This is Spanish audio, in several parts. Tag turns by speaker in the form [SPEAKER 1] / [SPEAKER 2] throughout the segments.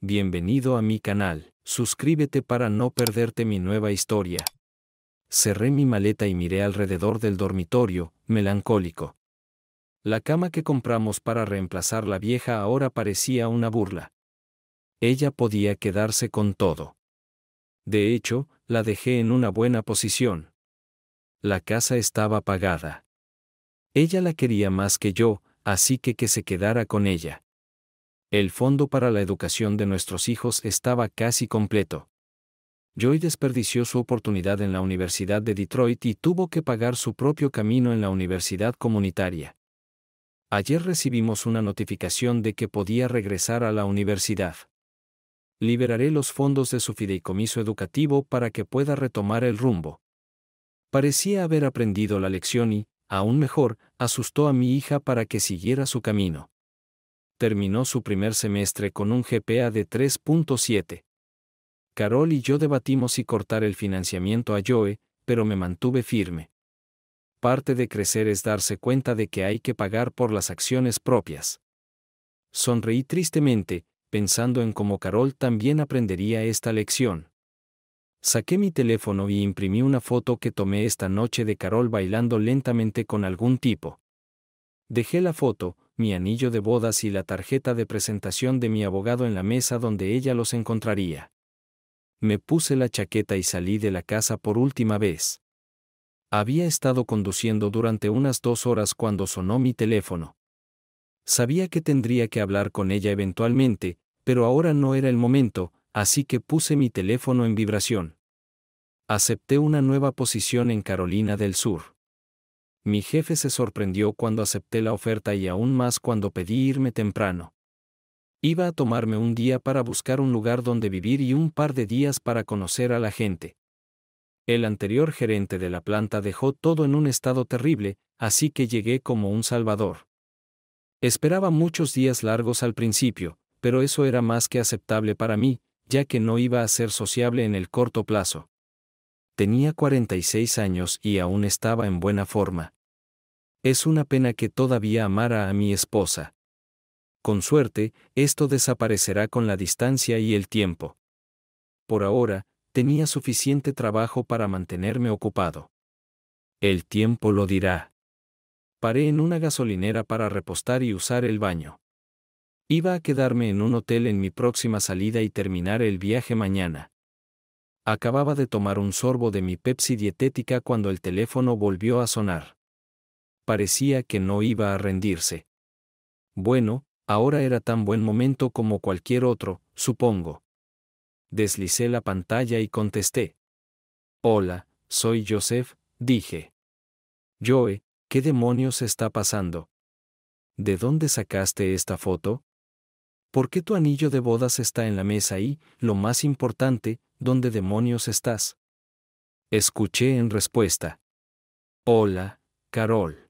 [SPEAKER 1] Bienvenido a mi canal, suscríbete para no perderte mi nueva historia. Cerré mi maleta y miré alrededor del dormitorio, melancólico. La cama que compramos para reemplazar la vieja ahora parecía una burla. Ella podía quedarse con todo. De hecho, la dejé en una buena posición. La casa estaba pagada. Ella la quería más que yo, así que que se quedara con ella. El fondo para la educación de nuestros hijos estaba casi completo. Joy desperdició su oportunidad en la Universidad de Detroit y tuvo que pagar su propio camino en la universidad comunitaria. Ayer recibimos una notificación de que podía regresar a la universidad. Liberaré los fondos de su fideicomiso educativo para que pueda retomar el rumbo. Parecía haber aprendido la lección y, aún mejor, asustó a mi hija para que siguiera su camino terminó su primer semestre con un GPA de 3.7. Carol y yo debatimos si cortar el financiamiento a Joe, pero me mantuve firme. Parte de crecer es darse cuenta de que hay que pagar por las acciones propias. Sonreí tristemente, pensando en cómo Carol también aprendería esta lección. Saqué mi teléfono y imprimí una foto que tomé esta noche de Carol bailando lentamente con algún tipo. Dejé la foto, mi anillo de bodas y la tarjeta de presentación de mi abogado en la mesa donde ella los encontraría. Me puse la chaqueta y salí de la casa por última vez. Había estado conduciendo durante unas dos horas cuando sonó mi teléfono. Sabía que tendría que hablar con ella eventualmente, pero ahora no era el momento, así que puse mi teléfono en vibración. Acepté una nueva posición en Carolina del Sur. Mi jefe se sorprendió cuando acepté la oferta y aún más cuando pedí irme temprano. Iba a tomarme un día para buscar un lugar donde vivir y un par de días para conocer a la gente. El anterior gerente de la planta dejó todo en un estado terrible, así que llegué como un salvador. Esperaba muchos días largos al principio, pero eso era más que aceptable para mí, ya que no iba a ser sociable en el corto plazo. Tenía 46 años y aún estaba en buena forma. Es una pena que todavía amara a mi esposa. Con suerte, esto desaparecerá con la distancia y el tiempo. Por ahora, tenía suficiente trabajo para mantenerme ocupado. El tiempo lo dirá. Paré en una gasolinera para repostar y usar el baño. Iba a quedarme en un hotel en mi próxima salida y terminar el viaje mañana. Acababa de tomar un sorbo de mi Pepsi dietética cuando el teléfono volvió a sonar parecía que no iba a rendirse. Bueno, ahora era tan buen momento como cualquier otro, supongo. Deslicé la pantalla y contesté. Hola, soy Joseph, dije. Joe, ¿qué demonios está pasando? ¿De dónde sacaste esta foto? ¿Por qué tu anillo de bodas está en la mesa y, lo más importante, dónde demonios estás? Escuché en respuesta. Hola, Carol.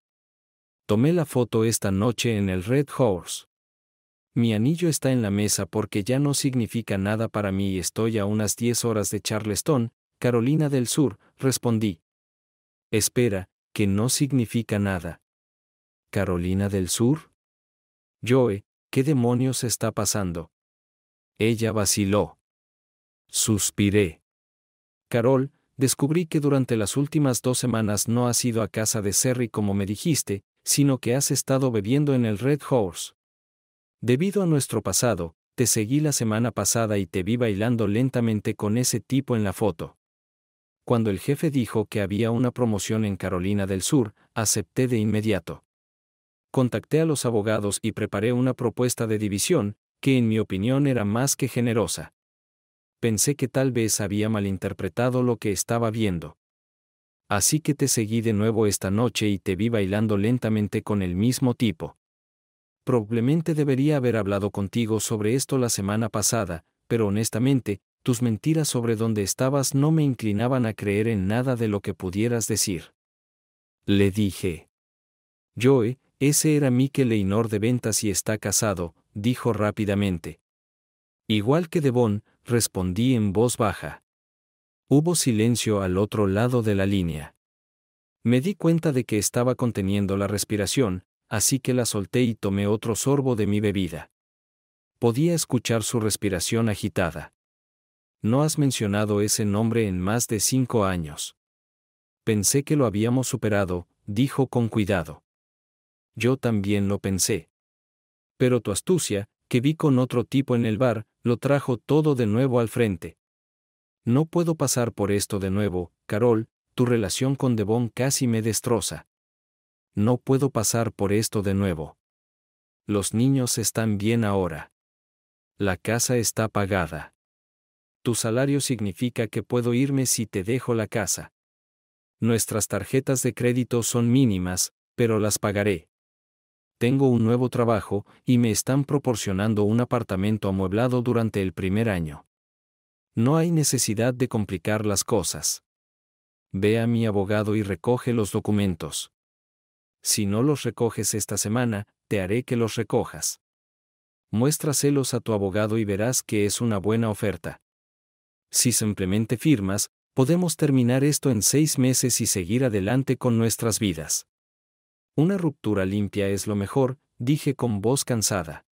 [SPEAKER 1] Tomé la foto esta noche en el Red Horse. Mi anillo está en la mesa porque ya no significa nada para mí y estoy a unas 10 horas de Charleston, Carolina del Sur, respondí. Espera, que no significa nada. ¿Carolina del Sur? Joe, ¿qué demonios está pasando? Ella vaciló. Suspiré. Carol, descubrí que durante las últimas dos semanas no has ido a casa de Serry como me dijiste, sino que has estado bebiendo en el Red Horse. Debido a nuestro pasado, te seguí la semana pasada y te vi bailando lentamente con ese tipo en la foto. Cuando el jefe dijo que había una promoción en Carolina del Sur, acepté de inmediato. Contacté a los abogados y preparé una propuesta de división, que en mi opinión era más que generosa. Pensé que tal vez había malinterpretado lo que estaba viendo así que te seguí de nuevo esta noche y te vi bailando lentamente con el mismo tipo. Probablemente debería haber hablado contigo sobre esto la semana pasada, pero honestamente, tus mentiras sobre dónde estabas no me inclinaban a creer en nada de lo que pudieras decir. Le dije. Joe, ese era que Leinor de ventas y está casado, dijo rápidamente. Igual que Devon, respondí en voz baja. Hubo silencio al otro lado de la línea. Me di cuenta de que estaba conteniendo la respiración, así que la solté y tomé otro sorbo de mi bebida. Podía escuchar su respiración agitada. No has mencionado ese nombre en más de cinco años. Pensé que lo habíamos superado, dijo con cuidado. Yo también lo pensé. Pero tu astucia, que vi con otro tipo en el bar, lo trajo todo de nuevo al frente. No puedo pasar por esto de nuevo, Carol, tu relación con Devon casi me destroza. No puedo pasar por esto de nuevo. Los niños están bien ahora. La casa está pagada. Tu salario significa que puedo irme si te dejo la casa. Nuestras tarjetas de crédito son mínimas, pero las pagaré. Tengo un nuevo trabajo y me están proporcionando un apartamento amueblado durante el primer año. No hay necesidad de complicar las cosas. Ve a mi abogado y recoge los documentos. Si no los recoges esta semana, te haré que los recojas. Muéstraselos a tu abogado y verás que es una buena oferta. Si simplemente firmas, podemos terminar esto en seis meses y seguir adelante con nuestras vidas. Una ruptura limpia es lo mejor, dije con voz cansada.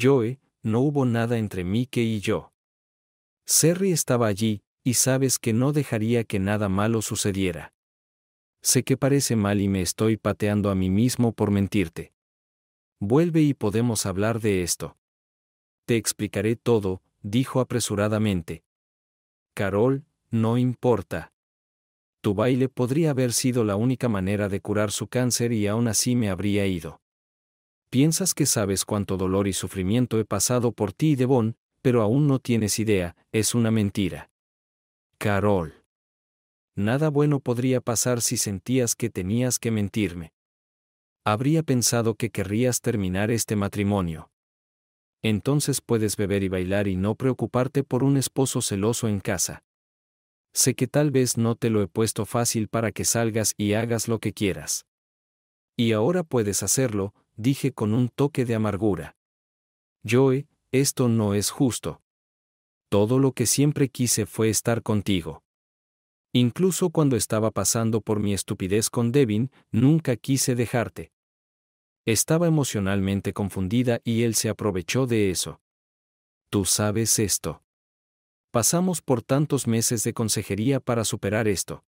[SPEAKER 1] Joe, no hubo nada entre que y yo. Serry estaba allí, y sabes que no dejaría que nada malo sucediera. Sé que parece mal y me estoy pateando a mí mismo por mentirte. Vuelve y podemos hablar de esto. Te explicaré todo, dijo apresuradamente. Carol, no importa. Tu baile podría haber sido la única manera de curar su cáncer y aún así me habría ido. Piensas que sabes cuánto dolor y sufrimiento he pasado por ti y Devon, pero aún no tienes idea, es una mentira. Carol. Nada bueno podría pasar si sentías que tenías que mentirme. Habría pensado que querrías terminar este matrimonio. Entonces puedes beber y bailar y no preocuparte por un esposo celoso en casa. Sé que tal vez no te lo he puesto fácil para que salgas y hagas lo que quieras. Y ahora puedes hacerlo, dije con un toque de amargura. Joe, esto no es justo. Todo lo que siempre quise fue estar contigo. Incluso cuando estaba pasando por mi estupidez con Devin, nunca quise dejarte. Estaba emocionalmente confundida y él se aprovechó de eso. Tú sabes esto. Pasamos por tantos meses de consejería para superar esto.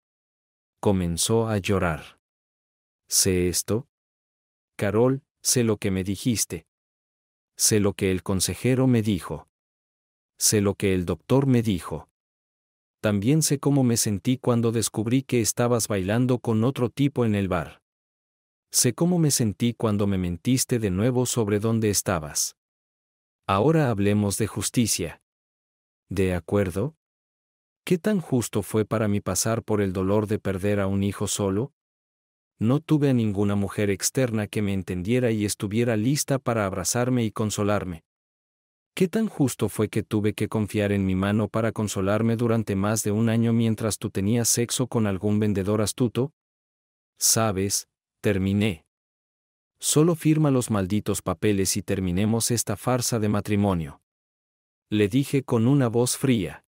[SPEAKER 1] Comenzó a llorar. ¿Sé esto? Carol, sé lo que me dijiste. Sé lo que el consejero me dijo. Sé lo que el doctor me dijo. También sé cómo me sentí cuando descubrí que estabas bailando con otro tipo en el bar. Sé cómo me sentí cuando me mentiste de nuevo sobre dónde estabas. Ahora hablemos de justicia. ¿De acuerdo? ¿Qué tan justo fue para mí pasar por el dolor de perder a un hijo solo? no tuve a ninguna mujer externa que me entendiera y estuviera lista para abrazarme y consolarme. ¿Qué tan justo fue que tuve que confiar en mi mano para consolarme durante más de un año mientras tú tenías sexo con algún vendedor astuto? Sabes, terminé. Solo firma los malditos papeles y terminemos esta farsa de matrimonio. Le dije con una voz fría.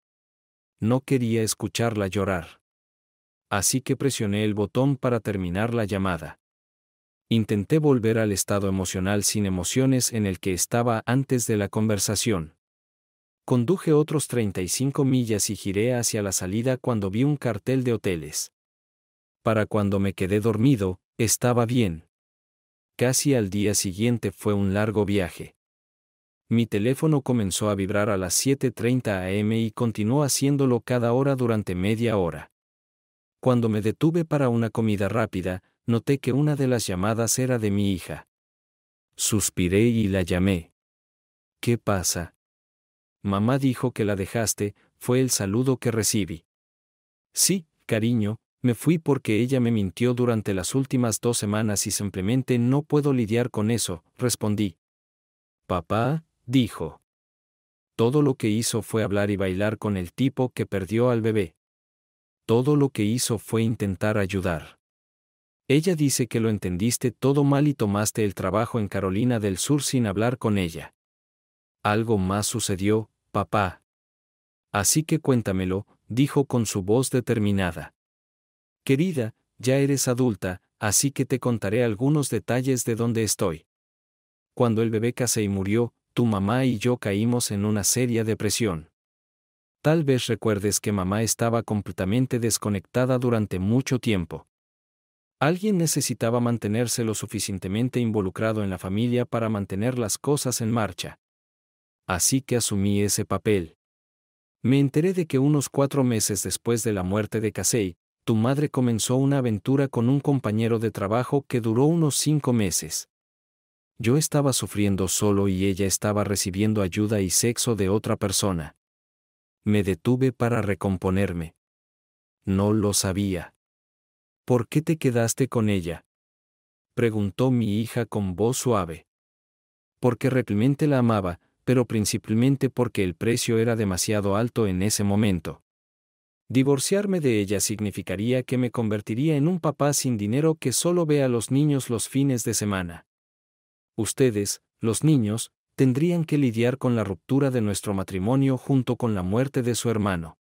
[SPEAKER 1] No quería escucharla llorar así que presioné el botón para terminar la llamada. Intenté volver al estado emocional sin emociones en el que estaba antes de la conversación. Conduje otros 35 millas y giré hacia la salida cuando vi un cartel de hoteles. Para cuando me quedé dormido, estaba bien. Casi al día siguiente fue un largo viaje. Mi teléfono comenzó a vibrar a las 7.30 am y continuó haciéndolo cada hora durante media hora. Cuando me detuve para una comida rápida, noté que una de las llamadas era de mi hija. Suspiré y la llamé. ¿Qué pasa? Mamá dijo que la dejaste, fue el saludo que recibí. Sí, cariño, me fui porque ella me mintió durante las últimas dos semanas y simplemente no puedo lidiar con eso, respondí. Papá, dijo. Todo lo que hizo fue hablar y bailar con el tipo que perdió al bebé todo lo que hizo fue intentar ayudar. Ella dice que lo entendiste todo mal y tomaste el trabajo en Carolina del Sur sin hablar con ella. Algo más sucedió, papá. Así que cuéntamelo, dijo con su voz determinada. Querida, ya eres adulta, así que te contaré algunos detalles de dónde estoy. Cuando el bebé y murió, tu mamá y yo caímos en una seria depresión. Tal vez recuerdes que mamá estaba completamente desconectada durante mucho tiempo. Alguien necesitaba mantenerse lo suficientemente involucrado en la familia para mantener las cosas en marcha. Así que asumí ese papel. Me enteré de que unos cuatro meses después de la muerte de Casey, tu madre comenzó una aventura con un compañero de trabajo que duró unos cinco meses. Yo estaba sufriendo solo y ella estaba recibiendo ayuda y sexo de otra persona. Me detuve para recomponerme. No lo sabía. ¿Por qué te quedaste con ella? preguntó mi hija con voz suave. Porque realmente la amaba, pero principalmente porque el precio era demasiado alto en ese momento. Divorciarme de ella significaría que me convertiría en un papá sin dinero que solo ve a los niños los fines de semana. Ustedes, los niños, tendrían que lidiar con la ruptura de nuestro matrimonio junto con la muerte de su hermano.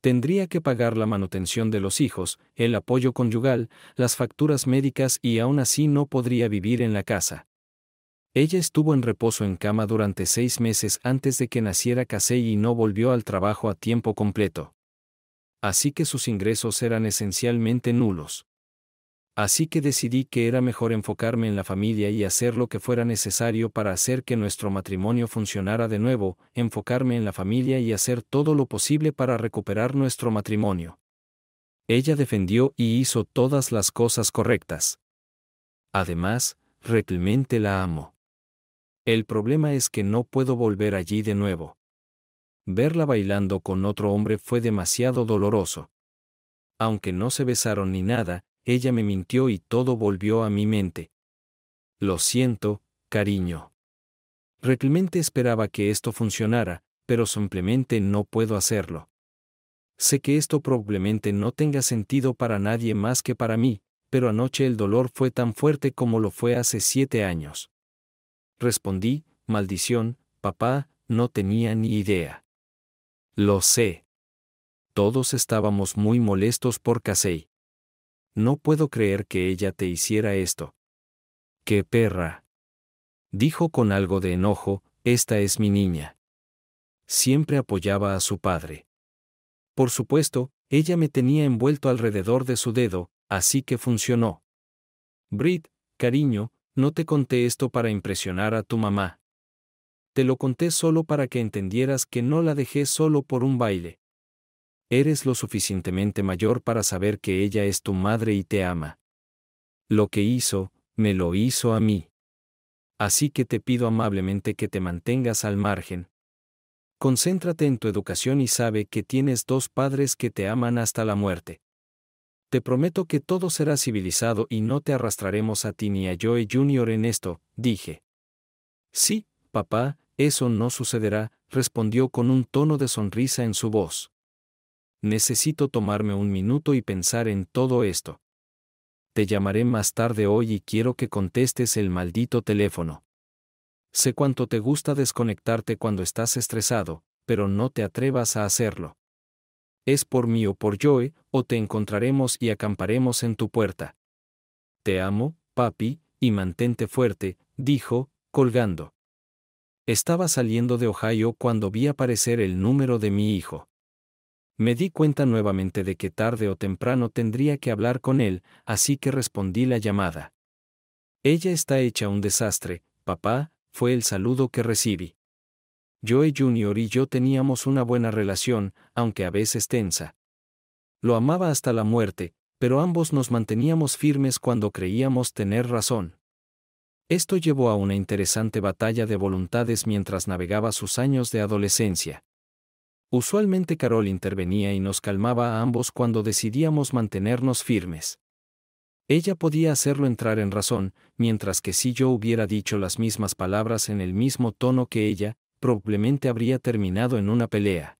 [SPEAKER 1] Tendría que pagar la manutención de los hijos, el apoyo conyugal, las facturas médicas y aún así no podría vivir en la casa. Ella estuvo en reposo en cama durante seis meses antes de que naciera Casey y no volvió al trabajo a tiempo completo. Así que sus ingresos eran esencialmente nulos. Así que decidí que era mejor enfocarme en la familia y hacer lo que fuera necesario para hacer que nuestro matrimonio funcionara de nuevo, enfocarme en la familia y hacer todo lo posible para recuperar nuestro matrimonio. Ella defendió y hizo todas las cosas correctas. Además, realmente la amo. El problema es que no puedo volver allí de nuevo. Verla bailando con otro hombre fue demasiado doloroso. Aunque no se besaron ni nada, ella me mintió y todo volvió a mi mente. Lo siento, cariño. Realmente esperaba que esto funcionara, pero simplemente no puedo hacerlo. Sé que esto probablemente no tenga sentido para nadie más que para mí, pero anoche el dolor fue tan fuerte como lo fue hace siete años. Respondí, maldición, papá, no tenía ni idea. Lo sé. Todos estábamos muy molestos por Casey. No puedo creer que ella te hiciera esto. ¡Qué perra! Dijo con algo de enojo, esta es mi niña. Siempre apoyaba a su padre. Por supuesto, ella me tenía envuelto alrededor de su dedo, así que funcionó. Brit, cariño, no te conté esto para impresionar a tu mamá. Te lo conté solo para que entendieras que no la dejé solo por un baile. Eres lo suficientemente mayor para saber que ella es tu madre y te ama. Lo que hizo, me lo hizo a mí. Así que te pido amablemente que te mantengas al margen. Concéntrate en tu educación y sabe que tienes dos padres que te aman hasta la muerte. Te prometo que todo será civilizado y no te arrastraremos a ti ni a Joe Jr. en esto, dije. Sí, papá, eso no sucederá, respondió con un tono de sonrisa en su voz necesito tomarme un minuto y pensar en todo esto. Te llamaré más tarde hoy y quiero que contestes el maldito teléfono. Sé cuánto te gusta desconectarte cuando estás estresado, pero no te atrevas a hacerlo. Es por mí o por Joe, o te encontraremos y acamparemos en tu puerta. Te amo, papi, y mantente fuerte, dijo, colgando. Estaba saliendo de Ohio cuando vi aparecer el número de mi hijo. Me di cuenta nuevamente de que tarde o temprano tendría que hablar con él, así que respondí la llamada. Ella está hecha un desastre, papá, fue el saludo que recibí. Joey Jr. y yo teníamos una buena relación, aunque a veces tensa. Lo amaba hasta la muerte, pero ambos nos manteníamos firmes cuando creíamos tener razón. Esto llevó a una interesante batalla de voluntades mientras navegaba sus años de adolescencia. Usualmente Carol intervenía y nos calmaba a ambos cuando decidíamos mantenernos firmes. Ella podía hacerlo entrar en razón, mientras que si yo hubiera dicho las mismas palabras en el mismo tono que ella, probablemente habría terminado en una pelea.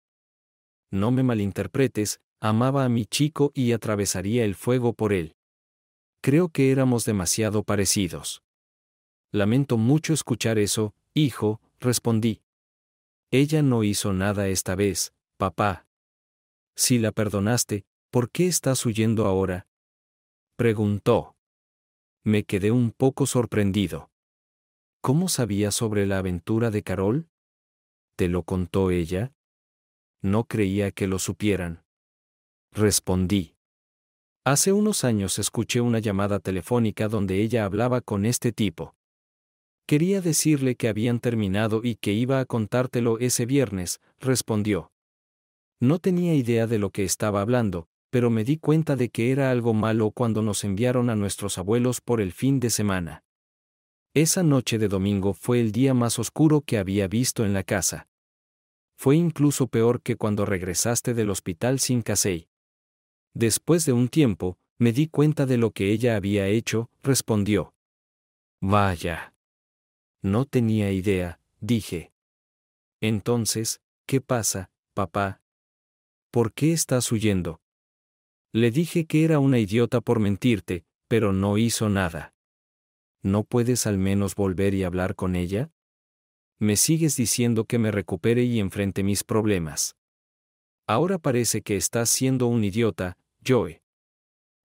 [SPEAKER 1] No me malinterpretes, amaba a mi chico y atravesaría el fuego por él. Creo que éramos demasiado parecidos. Lamento mucho escuchar eso, hijo, respondí. Ella no hizo nada esta vez, papá. Si la perdonaste, ¿por qué estás huyendo ahora? Preguntó. Me quedé un poco sorprendido. ¿Cómo sabía sobre la aventura de Carol? ¿Te lo contó ella? No creía que lo supieran. Respondí. Hace unos años escuché una llamada telefónica donde ella hablaba con este tipo. Quería decirle que habían terminado y que iba a contártelo ese viernes, respondió. No tenía idea de lo que estaba hablando, pero me di cuenta de que era algo malo cuando nos enviaron a nuestros abuelos por el fin de semana. Esa noche de domingo fue el día más oscuro que había visto en la casa. Fue incluso peor que cuando regresaste del hospital sin casé. Después de un tiempo, me di cuenta de lo que ella había hecho, respondió. Vaya. No tenía idea, dije. Entonces, ¿qué pasa, papá? ¿Por qué estás huyendo? Le dije que era una idiota por mentirte, pero no hizo nada. ¿No puedes al menos volver y hablar con ella? Me sigues diciendo que me recupere y enfrente mis problemas. Ahora parece que estás siendo un idiota, Joe.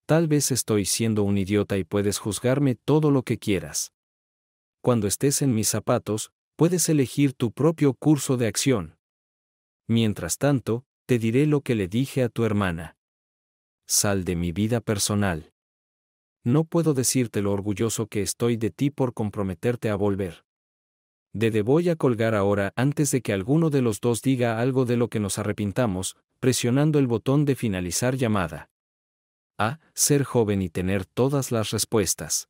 [SPEAKER 1] Tal vez estoy siendo un idiota y puedes juzgarme todo lo que quieras cuando estés en mis zapatos, puedes elegir tu propio curso de acción. Mientras tanto, te diré lo que le dije a tu hermana. Sal de mi vida personal. No puedo decirte lo orgulloso que estoy de ti por comprometerte a volver. De voy a colgar ahora antes de que alguno de los dos diga algo de lo que nos arrepintamos, presionando el botón de finalizar llamada. A. Ser joven y tener todas las respuestas.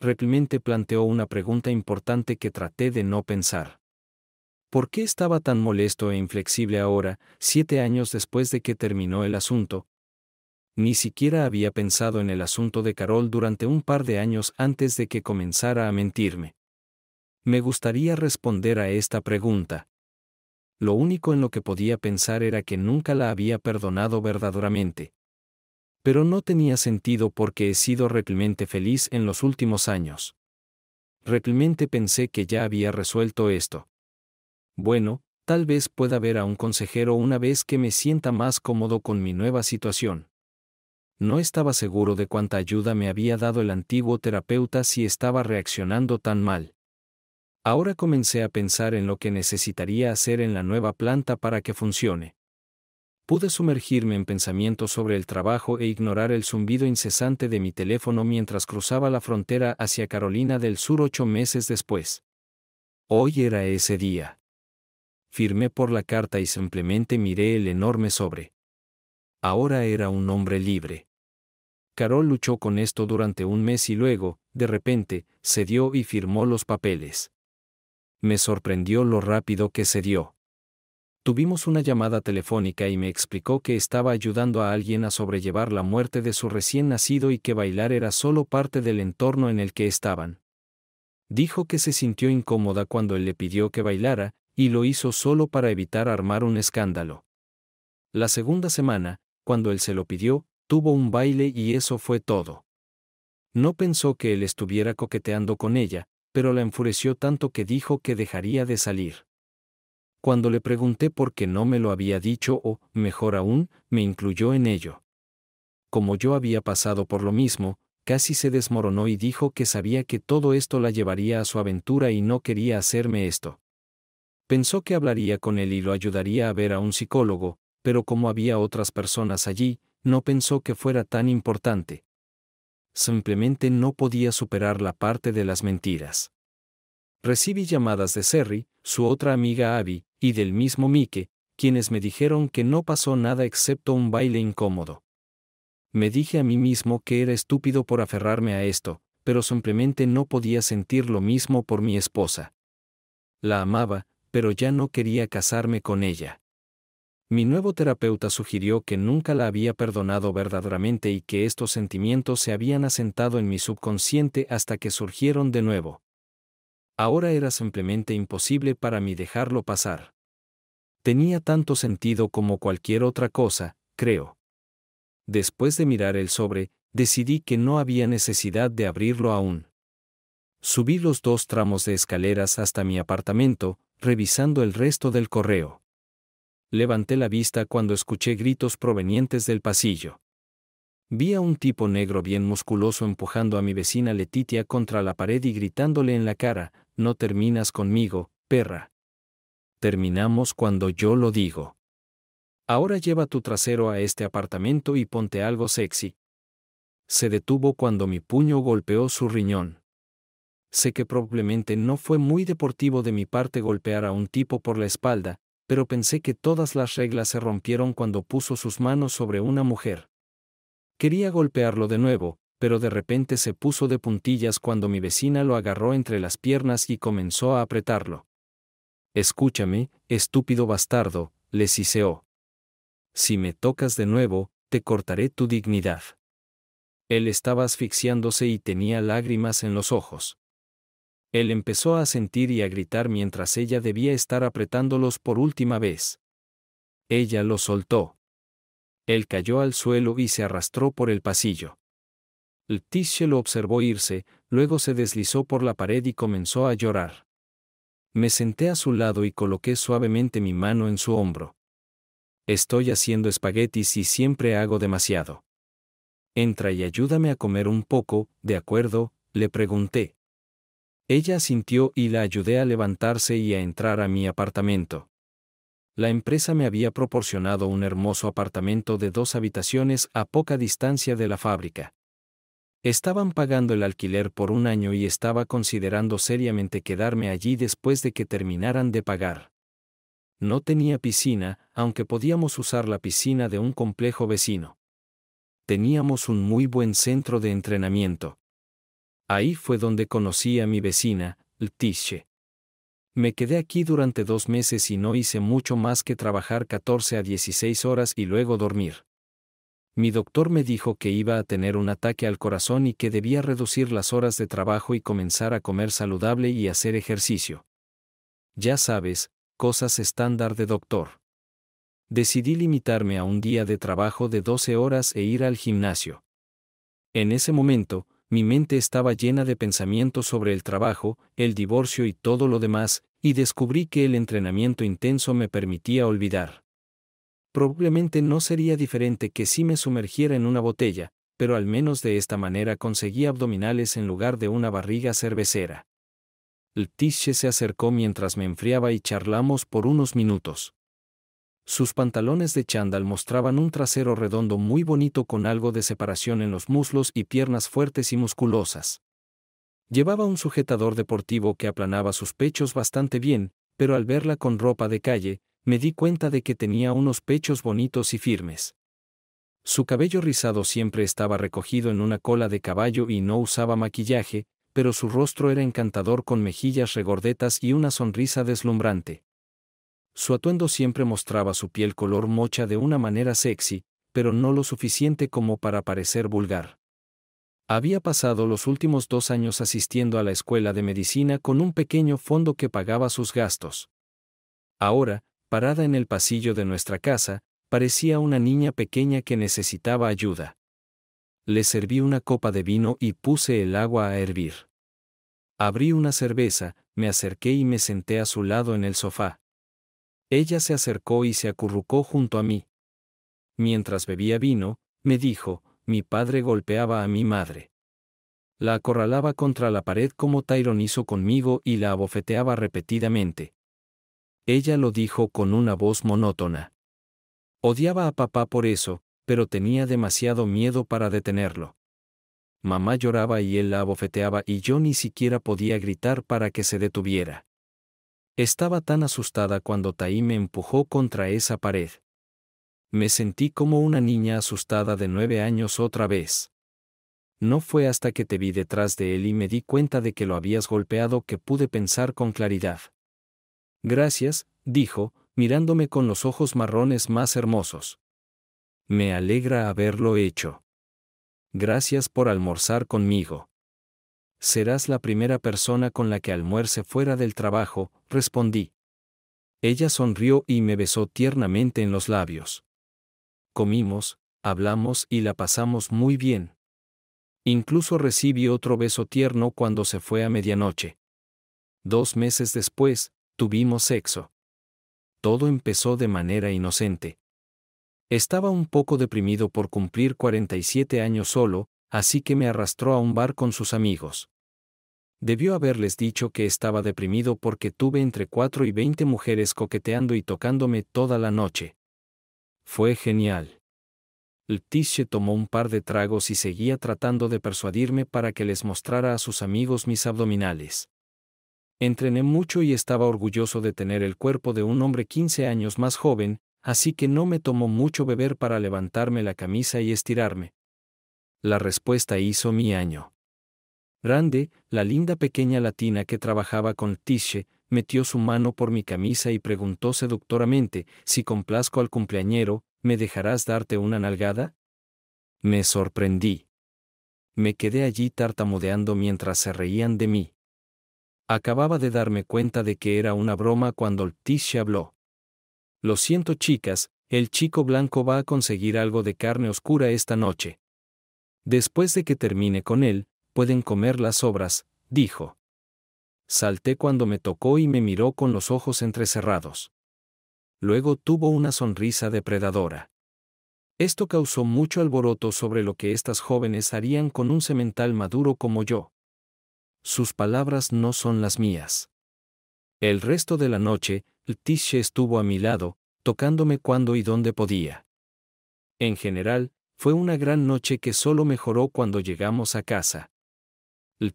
[SPEAKER 1] Replimente planteó una pregunta importante que traté de no pensar. ¿Por qué estaba tan molesto e inflexible ahora, siete años después de que terminó el asunto? Ni siquiera había pensado en el asunto de Carol durante un par de años antes de que comenzara a mentirme. Me gustaría responder a esta pregunta. Lo único en lo que podía pensar era que nunca la había perdonado verdaderamente pero no tenía sentido porque he sido realmente feliz en los últimos años. Realmente pensé que ya había resuelto esto. Bueno, tal vez pueda ver a un consejero una vez que me sienta más cómodo con mi nueva situación. No estaba seguro de cuánta ayuda me había dado el antiguo terapeuta si estaba reaccionando tan mal. Ahora comencé a pensar en lo que necesitaría hacer en la nueva planta para que funcione pude sumergirme en pensamientos sobre el trabajo e ignorar el zumbido incesante de mi teléfono mientras cruzaba la frontera hacia Carolina del Sur ocho meses después. Hoy era ese día. Firmé por la carta y simplemente miré el enorme sobre. Ahora era un hombre libre. Carol luchó con esto durante un mes y luego, de repente, cedió y firmó los papeles. Me sorprendió lo rápido que cedió. Tuvimos una llamada telefónica y me explicó que estaba ayudando a alguien a sobrellevar la muerte de su recién nacido y que bailar era solo parte del entorno en el que estaban. Dijo que se sintió incómoda cuando él le pidió que bailara, y lo hizo solo para evitar armar un escándalo. La segunda semana, cuando él se lo pidió, tuvo un baile y eso fue todo. No pensó que él estuviera coqueteando con ella, pero la enfureció tanto que dijo que dejaría de salir cuando le pregunté por qué no me lo había dicho o, mejor aún, me incluyó en ello. Como yo había pasado por lo mismo, casi se desmoronó y dijo que sabía que todo esto la llevaría a su aventura y no quería hacerme esto. Pensó que hablaría con él y lo ayudaría a ver a un psicólogo, pero como había otras personas allí, no pensó que fuera tan importante. Simplemente no podía superar la parte de las mentiras recibí llamadas de Serry, su otra amiga Abby, y del mismo Mike, quienes me dijeron que no pasó nada excepto un baile incómodo. Me dije a mí mismo que era estúpido por aferrarme a esto, pero simplemente no podía sentir lo mismo por mi esposa. La amaba, pero ya no quería casarme con ella. Mi nuevo terapeuta sugirió que nunca la había perdonado verdaderamente y que estos sentimientos se habían asentado en mi subconsciente hasta que surgieron de nuevo ahora era simplemente imposible para mí dejarlo pasar. Tenía tanto sentido como cualquier otra cosa, creo. Después de mirar el sobre, decidí que no había necesidad de abrirlo aún. Subí los dos tramos de escaleras hasta mi apartamento, revisando el resto del correo. Levanté la vista cuando escuché gritos provenientes del pasillo. Vi a un tipo negro bien musculoso empujando a mi vecina Letitia contra la pared y gritándole en la cara, no terminas conmigo, perra. Terminamos cuando yo lo digo. Ahora lleva tu trasero a este apartamento y ponte algo sexy. Se detuvo cuando mi puño golpeó su riñón. Sé que probablemente no fue muy deportivo de mi parte golpear a un tipo por la espalda, pero pensé que todas las reglas se rompieron cuando puso sus manos sobre una mujer. Quería golpearlo de nuevo, pero de repente se puso de puntillas cuando mi vecina lo agarró entre las piernas y comenzó a apretarlo. Escúchame, estúpido bastardo, le siseó. Si me tocas de nuevo, te cortaré tu dignidad. Él estaba asfixiándose y tenía lágrimas en los ojos. Él empezó a sentir y a gritar mientras ella debía estar apretándolos por última vez. Ella lo soltó. Él cayó al suelo y se arrastró por el pasillo. Leticia lo observó irse, luego se deslizó por la pared y comenzó a llorar. Me senté a su lado y coloqué suavemente mi mano en su hombro. Estoy haciendo espaguetis y siempre hago demasiado. Entra y ayúdame a comer un poco, ¿de acuerdo? le pregunté. Ella asintió y la ayudé a levantarse y a entrar a mi apartamento. La empresa me había proporcionado un hermoso apartamento de dos habitaciones a poca distancia de la fábrica. Estaban pagando el alquiler por un año y estaba considerando seriamente quedarme allí después de que terminaran de pagar. No tenía piscina, aunque podíamos usar la piscina de un complejo vecino. Teníamos un muy buen centro de entrenamiento. Ahí fue donde conocí a mi vecina, Ltiche. Me quedé aquí durante dos meses y no hice mucho más que trabajar 14 a 16 horas y luego dormir. Mi doctor me dijo que iba a tener un ataque al corazón y que debía reducir las horas de trabajo y comenzar a comer saludable y hacer ejercicio. Ya sabes, cosas estándar de doctor. Decidí limitarme a un día de trabajo de 12 horas e ir al gimnasio. En ese momento, mi mente estaba llena de pensamientos sobre el trabajo, el divorcio y todo lo demás, y descubrí que el entrenamiento intenso me permitía olvidar probablemente no sería diferente que si me sumergiera en una botella, pero al menos de esta manera conseguí abdominales en lugar de una barriga cervecera. Ltiche se acercó mientras me enfriaba y charlamos por unos minutos. Sus pantalones de chándal mostraban un trasero redondo muy bonito con algo de separación en los muslos y piernas fuertes y musculosas. Llevaba un sujetador deportivo que aplanaba sus pechos bastante bien, pero al verla con ropa de calle, me di cuenta de que tenía unos pechos bonitos y firmes. Su cabello rizado siempre estaba recogido en una cola de caballo y no usaba maquillaje, pero su rostro era encantador con mejillas regordetas y una sonrisa deslumbrante. Su atuendo siempre mostraba su piel color mocha de una manera sexy, pero no lo suficiente como para parecer vulgar. Había pasado los últimos dos años asistiendo a la escuela de medicina con un pequeño fondo que pagaba sus gastos. Ahora, parada en el pasillo de nuestra casa, parecía una niña pequeña que necesitaba ayuda. Le serví una copa de vino y puse el agua a hervir. Abrí una cerveza, me acerqué y me senté a su lado en el sofá. Ella se acercó y se acurrucó junto a mí. Mientras bebía vino, me dijo, mi padre golpeaba a mi madre. La acorralaba contra la pared como Tyron hizo conmigo y la abofeteaba repetidamente. Ella lo dijo con una voz monótona. Odiaba a papá por eso, pero tenía demasiado miedo para detenerlo. Mamá lloraba y él la abofeteaba y yo ni siquiera podía gritar para que se detuviera. Estaba tan asustada cuando Taí me empujó contra esa pared. Me sentí como una niña asustada de nueve años otra vez. No fue hasta que te vi detrás de él y me di cuenta de que lo habías golpeado que pude pensar con claridad. Gracias, dijo, mirándome con los ojos marrones más hermosos. Me alegra haberlo hecho. Gracias por almorzar conmigo. Serás la primera persona con la que almuerce fuera del trabajo, respondí. Ella sonrió y me besó tiernamente en los labios. Comimos, hablamos y la pasamos muy bien. Incluso recibí otro beso tierno cuando se fue a medianoche. Dos meses después, Tuvimos sexo. Todo empezó de manera inocente. Estaba un poco deprimido por cumplir 47 años solo, así que me arrastró a un bar con sus amigos. Debió haberles dicho que estaba deprimido porque tuve entre 4 y 20 mujeres coqueteando y tocándome toda la noche. Fue genial. Ltiche tomó un par de tragos y seguía tratando de persuadirme para que les mostrara a sus amigos mis abdominales. Entrené mucho y estaba orgulloso de tener el cuerpo de un hombre 15 años más joven, así que no me tomó mucho beber para levantarme la camisa y estirarme. La respuesta hizo mi año. Grande, la linda pequeña latina que trabajaba con Tische, metió su mano por mi camisa y preguntó seductoramente, si complazco al cumpleañero, ¿me dejarás darte una nalgada? Me sorprendí. Me quedé allí tartamudeando mientras se reían de mí. Acababa de darme cuenta de que era una broma cuando se habló. Lo siento chicas, el chico blanco va a conseguir algo de carne oscura esta noche. Después de que termine con él, pueden comer las sobras, dijo. Salté cuando me tocó y me miró con los ojos entrecerrados. Luego tuvo una sonrisa depredadora. Esto causó mucho alboroto sobre lo que estas jóvenes harían con un semental maduro como yo sus palabras no son las mías. El resto de la noche, Tische estuvo a mi lado, tocándome cuando y donde podía. En general, fue una gran noche que solo mejoró cuando llegamos a casa.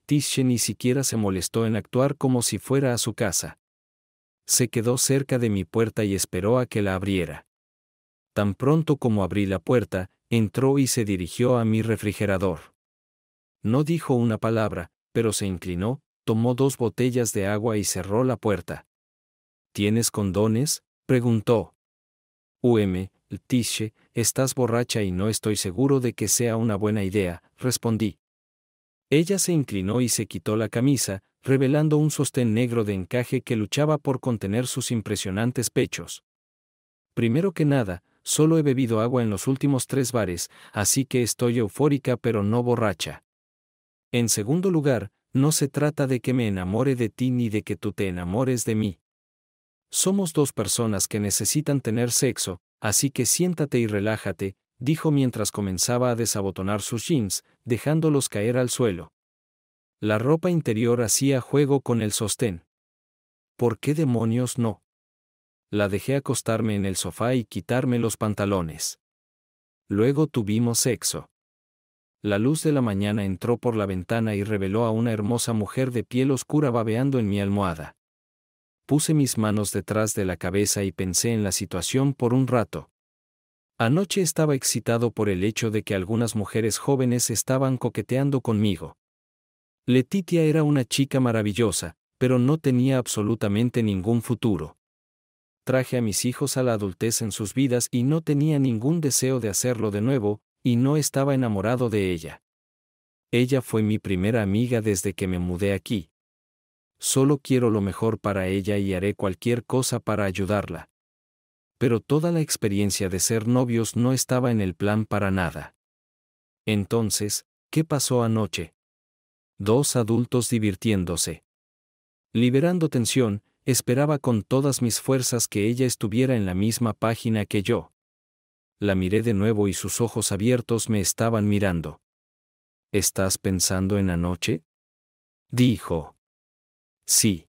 [SPEAKER 1] Tische ni siquiera se molestó en actuar como si fuera a su casa. Se quedó cerca de mi puerta y esperó a que la abriera. Tan pronto como abrí la puerta, entró y se dirigió a mi refrigerador. No dijo una palabra, pero se inclinó, tomó dos botellas de agua y cerró la puerta. ¿Tienes condones? preguntó. Um, Tische, estás borracha y no estoy seguro de que sea una buena idea, respondí. Ella se inclinó y se quitó la camisa, revelando un sostén negro de encaje que luchaba por contener sus impresionantes pechos. Primero que nada, solo he bebido agua en los últimos tres bares, así que estoy eufórica pero no borracha. En segundo lugar, no se trata de que me enamore de ti ni de que tú te enamores de mí. Somos dos personas que necesitan tener sexo, así que siéntate y relájate, dijo mientras comenzaba a desabotonar sus jeans, dejándolos caer al suelo. La ropa interior hacía juego con el sostén. ¿Por qué demonios no? La dejé acostarme en el sofá y quitarme los pantalones. Luego tuvimos sexo. La luz de la mañana entró por la ventana y reveló a una hermosa mujer de piel oscura babeando en mi almohada. Puse mis manos detrás de la cabeza y pensé en la situación por un rato. Anoche estaba excitado por el hecho de que algunas mujeres jóvenes estaban coqueteando conmigo. Letitia era una chica maravillosa, pero no tenía absolutamente ningún futuro. Traje a mis hijos a la adultez en sus vidas y no tenía ningún deseo de hacerlo de nuevo, y no estaba enamorado de ella. Ella fue mi primera amiga desde que me mudé aquí. Solo quiero lo mejor para ella y haré cualquier cosa para ayudarla. Pero toda la experiencia de ser novios no estaba en el plan para nada. Entonces, ¿qué pasó anoche? Dos adultos divirtiéndose. Liberando tensión, esperaba con todas mis fuerzas que ella estuviera en la misma página que yo la miré de nuevo y sus ojos abiertos me estaban mirando. ¿Estás pensando en anoche? Dijo. Sí.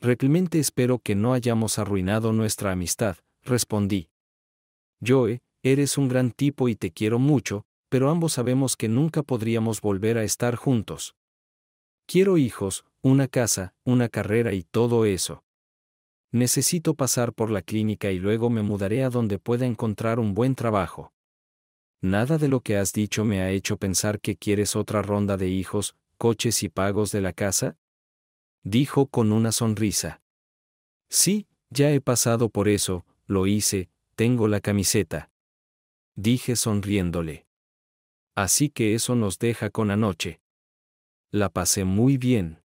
[SPEAKER 1] —Reclamente espero que no hayamos arruinado nuestra amistad, respondí. Joe, eres un gran tipo y te quiero mucho, pero ambos sabemos que nunca podríamos volver a estar juntos. Quiero hijos, una casa, una carrera y todo eso. Necesito pasar por la clínica y luego me mudaré a donde pueda encontrar un buen trabajo. Nada de lo que has dicho me ha hecho pensar que quieres otra ronda de hijos, coches y pagos de la casa? Dijo con una sonrisa. Sí, ya he pasado por eso, lo hice, tengo la camiseta. Dije sonriéndole. Así que eso nos deja con anoche. La pasé muy bien.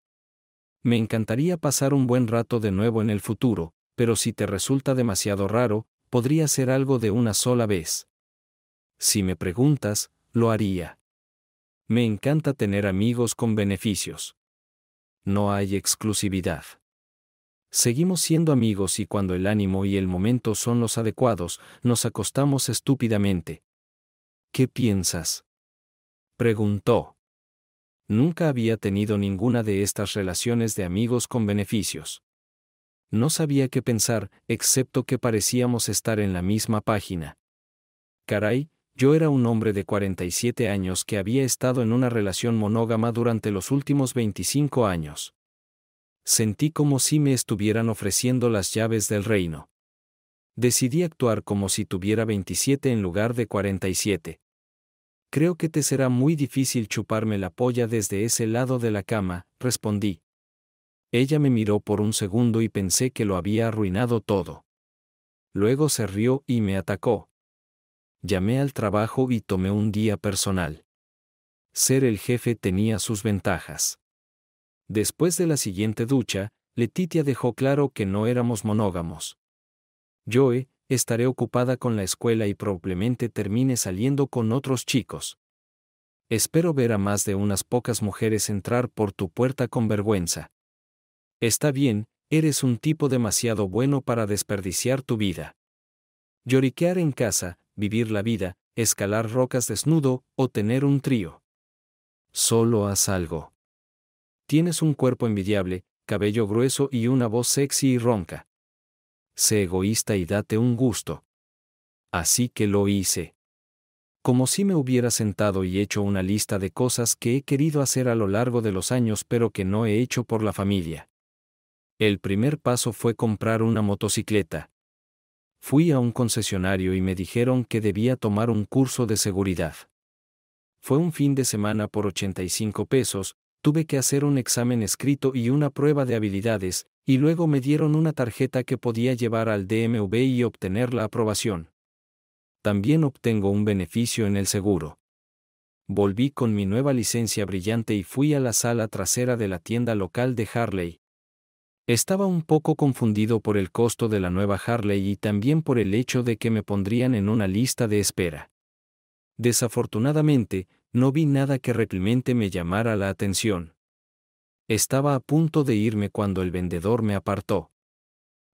[SPEAKER 1] Me encantaría pasar un buen rato de nuevo en el futuro, pero si te resulta demasiado raro, podría ser algo de una sola vez. Si me preguntas, lo haría. Me encanta tener amigos con beneficios. No hay exclusividad. Seguimos siendo amigos y cuando el ánimo y el momento son los adecuados, nos acostamos estúpidamente. ¿Qué piensas? Preguntó. Nunca había tenido ninguna de estas relaciones de amigos con beneficios. No sabía qué pensar, excepto que parecíamos estar en la misma página. Caray, yo era un hombre de 47 años que había estado en una relación monógama durante los últimos 25 años. Sentí como si me estuvieran ofreciendo las llaves del reino. Decidí actuar como si tuviera 27 en lugar de 47. Creo que te será muy difícil chuparme la polla desde ese lado de la cama, respondí. Ella me miró por un segundo y pensé que lo había arruinado todo. Luego se rió y me atacó. Llamé al trabajo y tomé un día personal. Ser el jefe tenía sus ventajas. Después de la siguiente ducha, Letitia dejó claro que no éramos monógamos. Joe, estaré ocupada con la escuela y probablemente termine saliendo con otros chicos. Espero ver a más de unas pocas mujeres entrar por tu puerta con vergüenza. Está bien, eres un tipo demasiado bueno para desperdiciar tu vida. Lloriquear en casa, vivir la vida, escalar rocas desnudo o tener un trío. Solo haz algo. Tienes un cuerpo envidiable, cabello grueso y una voz sexy y ronca sé egoísta y date un gusto. Así que lo hice. Como si me hubiera sentado y hecho una lista de cosas que he querido hacer a lo largo de los años pero que no he hecho por la familia. El primer paso fue comprar una motocicleta. Fui a un concesionario y me dijeron que debía tomar un curso de seguridad. Fue un fin de semana por 85 pesos, tuve que hacer un examen escrito y una prueba de habilidades, y luego me dieron una tarjeta que podía llevar al DMV y obtener la aprobación. También obtengo un beneficio en el seguro. Volví con mi nueva licencia brillante y fui a la sala trasera de la tienda local de Harley. Estaba un poco confundido por el costo de la nueva Harley y también por el hecho de que me pondrían en una lista de espera. Desafortunadamente, no vi nada que realmente me llamara la atención. Estaba a punto de irme cuando el vendedor me apartó.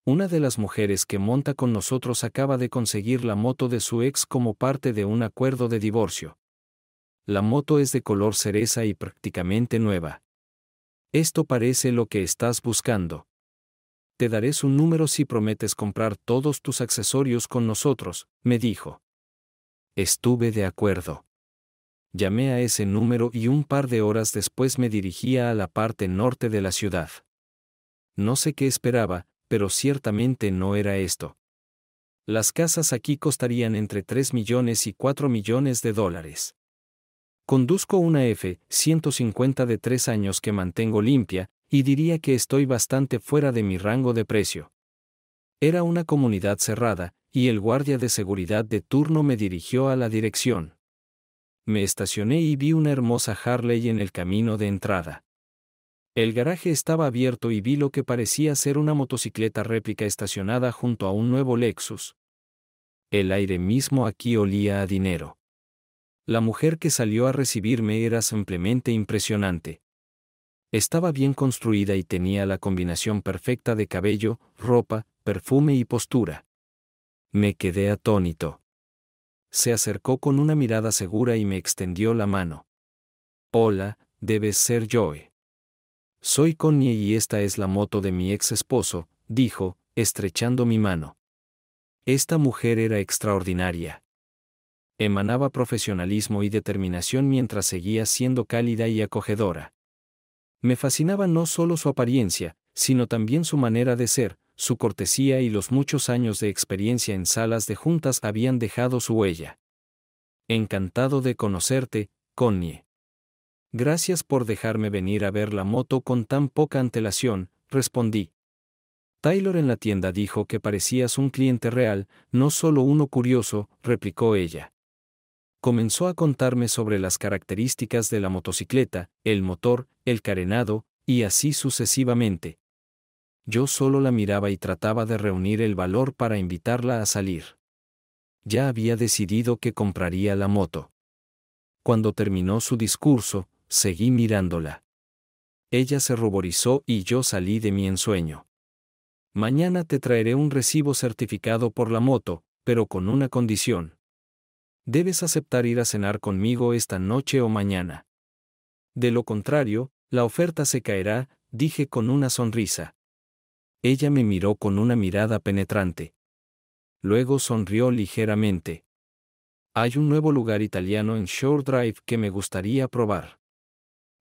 [SPEAKER 1] Una de las mujeres que monta con nosotros acaba de conseguir la moto de su ex como parte de un acuerdo de divorcio. La moto es de color cereza y prácticamente nueva. Esto parece lo que estás buscando. Te daré su número si prometes comprar todos tus accesorios con nosotros, me dijo. Estuve de acuerdo llamé a ese número y un par de horas después me dirigía a la parte norte de la ciudad. No sé qué esperaba, pero ciertamente no era esto. Las casas aquí costarían entre 3 millones y 4 millones de dólares. Conduzco una F-150 de tres años que mantengo limpia, y diría que estoy bastante fuera de mi rango de precio. Era una comunidad cerrada, y el guardia de seguridad de turno me dirigió a la dirección me estacioné y vi una hermosa Harley en el camino de entrada. El garaje estaba abierto y vi lo que parecía ser una motocicleta réplica estacionada junto a un nuevo Lexus. El aire mismo aquí olía a dinero. La mujer que salió a recibirme era simplemente impresionante. Estaba bien construida y tenía la combinación perfecta de cabello, ropa, perfume y postura. Me quedé atónito se acercó con una mirada segura y me extendió la mano. Hola, debes ser Joy. Soy Connie y esta es la moto de mi ex esposo, dijo, estrechando mi mano. Esta mujer era extraordinaria. Emanaba profesionalismo y determinación mientras seguía siendo cálida y acogedora. Me fascinaba no solo su apariencia, sino también su manera de ser, su cortesía y los muchos años de experiencia en salas de juntas habían dejado su huella. Encantado de conocerte, Connie. Gracias por dejarme venir a ver la moto con tan poca antelación, respondí. Taylor en la tienda dijo que parecías un cliente real, no solo uno curioso, replicó ella. Comenzó a contarme sobre las características de la motocicleta, el motor, el carenado, y así sucesivamente, yo solo la miraba y trataba de reunir el valor para invitarla a salir. Ya había decidido que compraría la moto. Cuando terminó su discurso, seguí mirándola. Ella se ruborizó y yo salí de mi ensueño. Mañana te traeré un recibo certificado por la moto, pero con una condición. Debes aceptar ir a cenar conmigo esta noche o mañana. De lo contrario, la oferta se caerá, dije con una sonrisa. Ella me miró con una mirada penetrante. Luego sonrió ligeramente. Hay un nuevo lugar italiano en Shore Drive que me gustaría probar.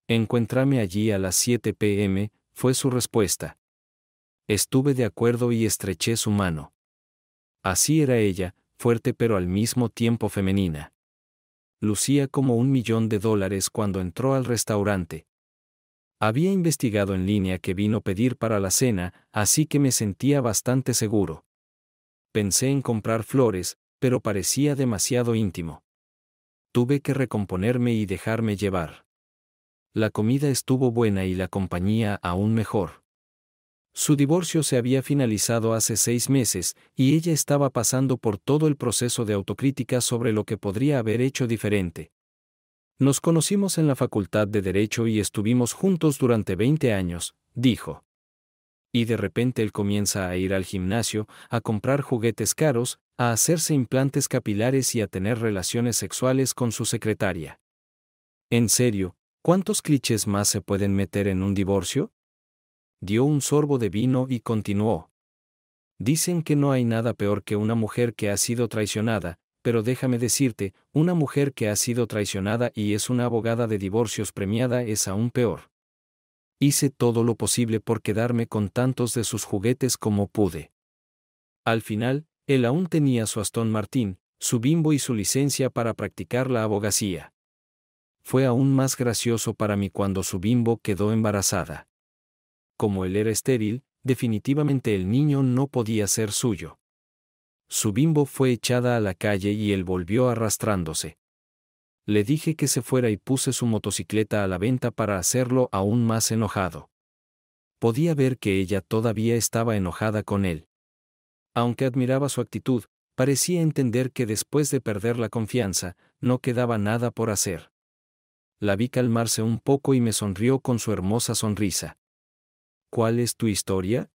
[SPEAKER 1] Encuéntrame allí a las 7 pm, fue su respuesta. Estuve de acuerdo y estreché su mano. Así era ella, fuerte pero al mismo tiempo femenina. Lucía como un millón de dólares cuando entró al restaurante. Había investigado en línea que vino pedir para la cena, así que me sentía bastante seguro. Pensé en comprar flores, pero parecía demasiado íntimo. Tuve que recomponerme y dejarme llevar. La comida estuvo buena y la compañía aún mejor. Su divorcio se había finalizado hace seis meses y ella estaba pasando por todo el proceso de autocrítica sobre lo que podría haber hecho diferente, nos conocimos en la Facultad de Derecho y estuvimos juntos durante 20 años, dijo. Y de repente él comienza a ir al gimnasio, a comprar juguetes caros, a hacerse implantes capilares y a tener relaciones sexuales con su secretaria. En serio, ¿cuántos clichés más se pueden meter en un divorcio? Dio un sorbo de vino y continuó. Dicen que no hay nada peor que una mujer que ha sido traicionada, pero déjame decirte, una mujer que ha sido traicionada y es una abogada de divorcios premiada es aún peor. Hice todo lo posible por quedarme con tantos de sus juguetes como pude. Al final, él aún tenía su Aston Martín, su bimbo y su licencia para practicar la abogacía. Fue aún más gracioso para mí cuando su bimbo quedó embarazada. Como él era estéril, definitivamente el niño no podía ser suyo. Su bimbo fue echada a la calle y él volvió arrastrándose. Le dije que se fuera y puse su motocicleta a la venta para hacerlo aún más enojado. Podía ver que ella todavía estaba enojada con él. Aunque admiraba su actitud, parecía entender que después de perder la confianza, no quedaba nada por hacer. La vi calmarse un poco y me sonrió con su hermosa sonrisa. ¿Cuál es tu historia?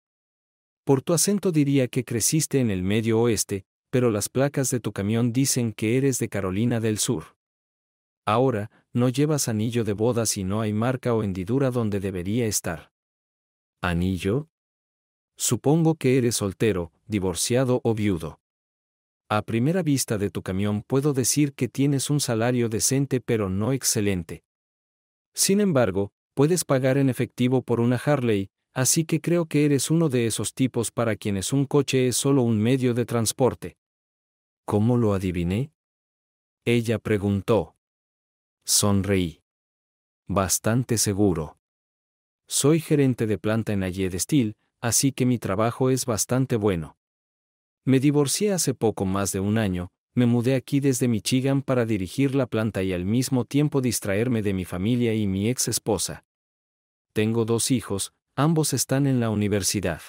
[SPEAKER 1] Por tu acento diría que creciste en el medio oeste, pero las placas de tu camión dicen que eres de Carolina del Sur. Ahora, no llevas anillo de boda si no hay marca o hendidura donde debería estar. ¿Anillo? Supongo que eres soltero, divorciado o viudo. A primera vista de tu camión puedo decir que tienes un salario decente pero no excelente. Sin embargo, puedes pagar en efectivo por una Harley, así que creo que eres uno de esos tipos para quienes un coche es solo un medio de transporte. ¿Cómo lo adiviné? Ella preguntó. Sonreí. Bastante seguro. Soy gerente de planta en Allied Steel, así que mi trabajo es bastante bueno. Me divorcié hace poco más de un año, me mudé aquí desde Michigan para dirigir la planta y al mismo tiempo distraerme de mi familia y mi ex esposa. Tengo dos hijos, Ambos están en la universidad.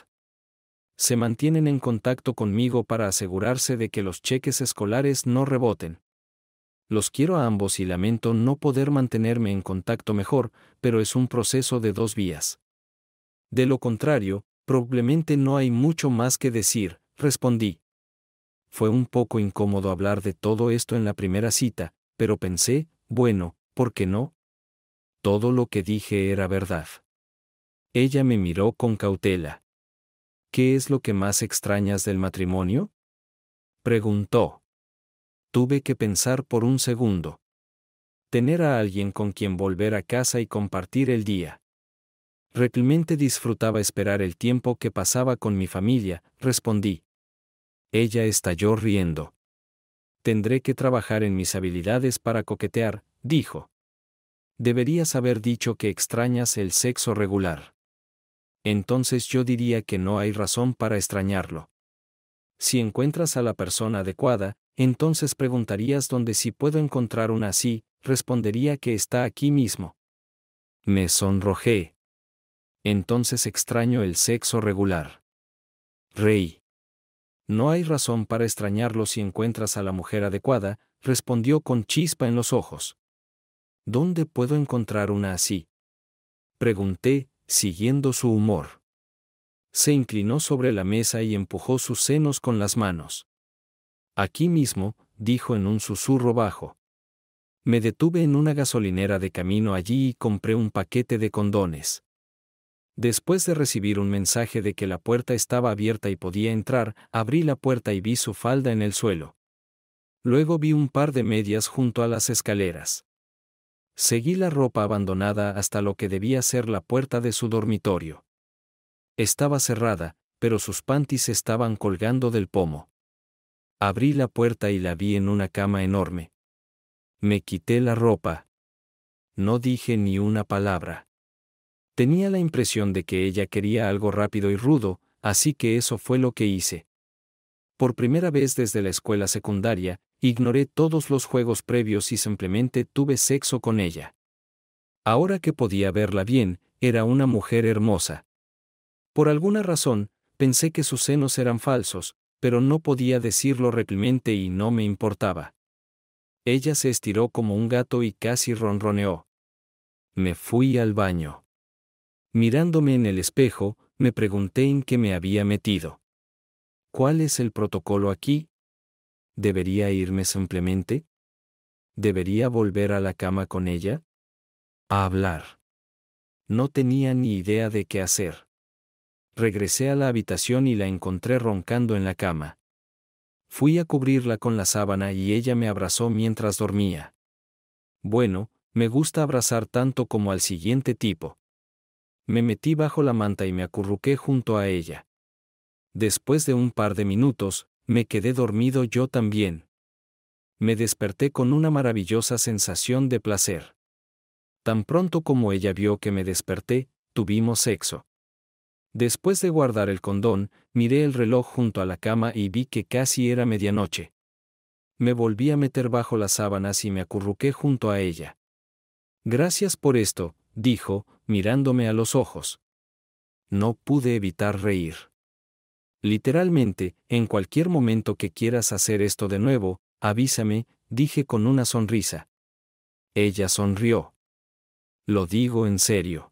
[SPEAKER 1] Se mantienen en contacto conmigo para asegurarse de que los cheques escolares no reboten. Los quiero a ambos y lamento no poder mantenerme en contacto mejor, pero es un proceso de dos vías. De lo contrario, probablemente no hay mucho más que decir, respondí. Fue un poco incómodo hablar de todo esto en la primera cita, pero pensé, bueno, ¿por qué no? Todo lo que dije era verdad. Ella me miró con cautela. ¿Qué es lo que más extrañas del matrimonio? Preguntó. Tuve que pensar por un segundo. Tener a alguien con quien volver a casa y compartir el día. Realmente disfrutaba esperar el tiempo que pasaba con mi familia, respondí. Ella estalló riendo. Tendré que trabajar en mis habilidades para coquetear, dijo. Deberías haber dicho que extrañas el sexo regular entonces yo diría que no hay razón para extrañarlo. Si encuentras a la persona adecuada, entonces preguntarías dónde si puedo encontrar una así, respondería que está aquí mismo. Me sonrojé. Entonces extraño el sexo regular. Rey. No hay razón para extrañarlo si encuentras a la mujer adecuada, respondió con chispa en los ojos. ¿Dónde puedo encontrar una así? Pregunté, siguiendo su humor. Se inclinó sobre la mesa y empujó sus senos con las manos. Aquí mismo, dijo en un susurro bajo. Me detuve en una gasolinera de camino allí y compré un paquete de condones. Después de recibir un mensaje de que la puerta estaba abierta y podía entrar, abrí la puerta y vi su falda en el suelo. Luego vi un par de medias junto a las escaleras. Seguí la ropa abandonada hasta lo que debía ser la puerta de su dormitorio. Estaba cerrada, pero sus panties estaban colgando del pomo. Abrí la puerta y la vi en una cama enorme. Me quité la ropa. No dije ni una palabra. Tenía la impresión de que ella quería algo rápido y rudo, así que eso fue lo que hice. Por primera vez desde la escuela secundaria, Ignoré todos los juegos previos y simplemente tuve sexo con ella. Ahora que podía verla bien, era una mujer hermosa. Por alguna razón, pensé que sus senos eran falsos, pero no podía decirlo replemente y no me importaba. Ella se estiró como un gato y casi ronroneó. Me fui al baño. Mirándome en el espejo, me pregunté en qué me había metido. ¿Cuál es el protocolo aquí? ¿Debería irme simplemente? ¿Debería volver a la cama con ella? A hablar. No tenía ni idea de qué hacer. Regresé a la habitación y la encontré roncando en la cama. Fui a cubrirla con la sábana y ella me abrazó mientras dormía. Bueno, me gusta abrazar tanto como al siguiente tipo. Me metí bajo la manta y me acurruqué junto a ella. Después de un par de minutos, me quedé dormido yo también. Me desperté con una maravillosa sensación de placer. Tan pronto como ella vio que me desperté, tuvimos sexo. Después de guardar el condón, miré el reloj junto a la cama y vi que casi era medianoche. Me volví a meter bajo las sábanas y me acurruqué junto a ella. Gracias por esto, dijo, mirándome a los ojos. No pude evitar reír. Literalmente, en cualquier momento que quieras hacer esto de nuevo, avísame, dije con una sonrisa. Ella sonrió. Lo digo en serio.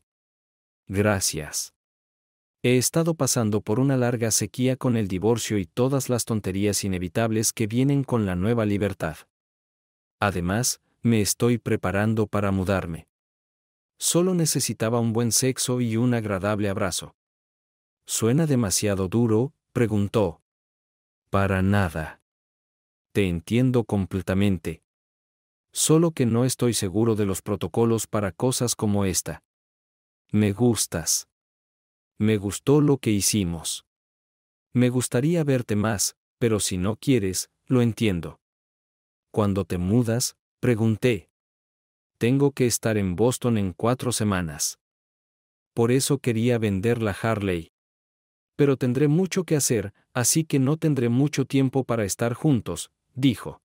[SPEAKER 1] Gracias. He estado pasando por una larga sequía con el divorcio y todas las tonterías inevitables que vienen con la nueva libertad. Además, me estoy preparando para mudarme. Solo necesitaba un buen sexo y un agradable abrazo. Suena demasiado duro, preguntó. Para nada. Te entiendo completamente. Solo que no estoy seguro de los protocolos para cosas como esta. Me gustas. Me gustó lo que hicimos. Me gustaría verte más, pero si no quieres, lo entiendo. Cuando te mudas, pregunté. Tengo que estar en Boston en cuatro semanas. Por eso quería vender la Harley pero tendré mucho que hacer, así que no tendré mucho tiempo para estar juntos, dijo.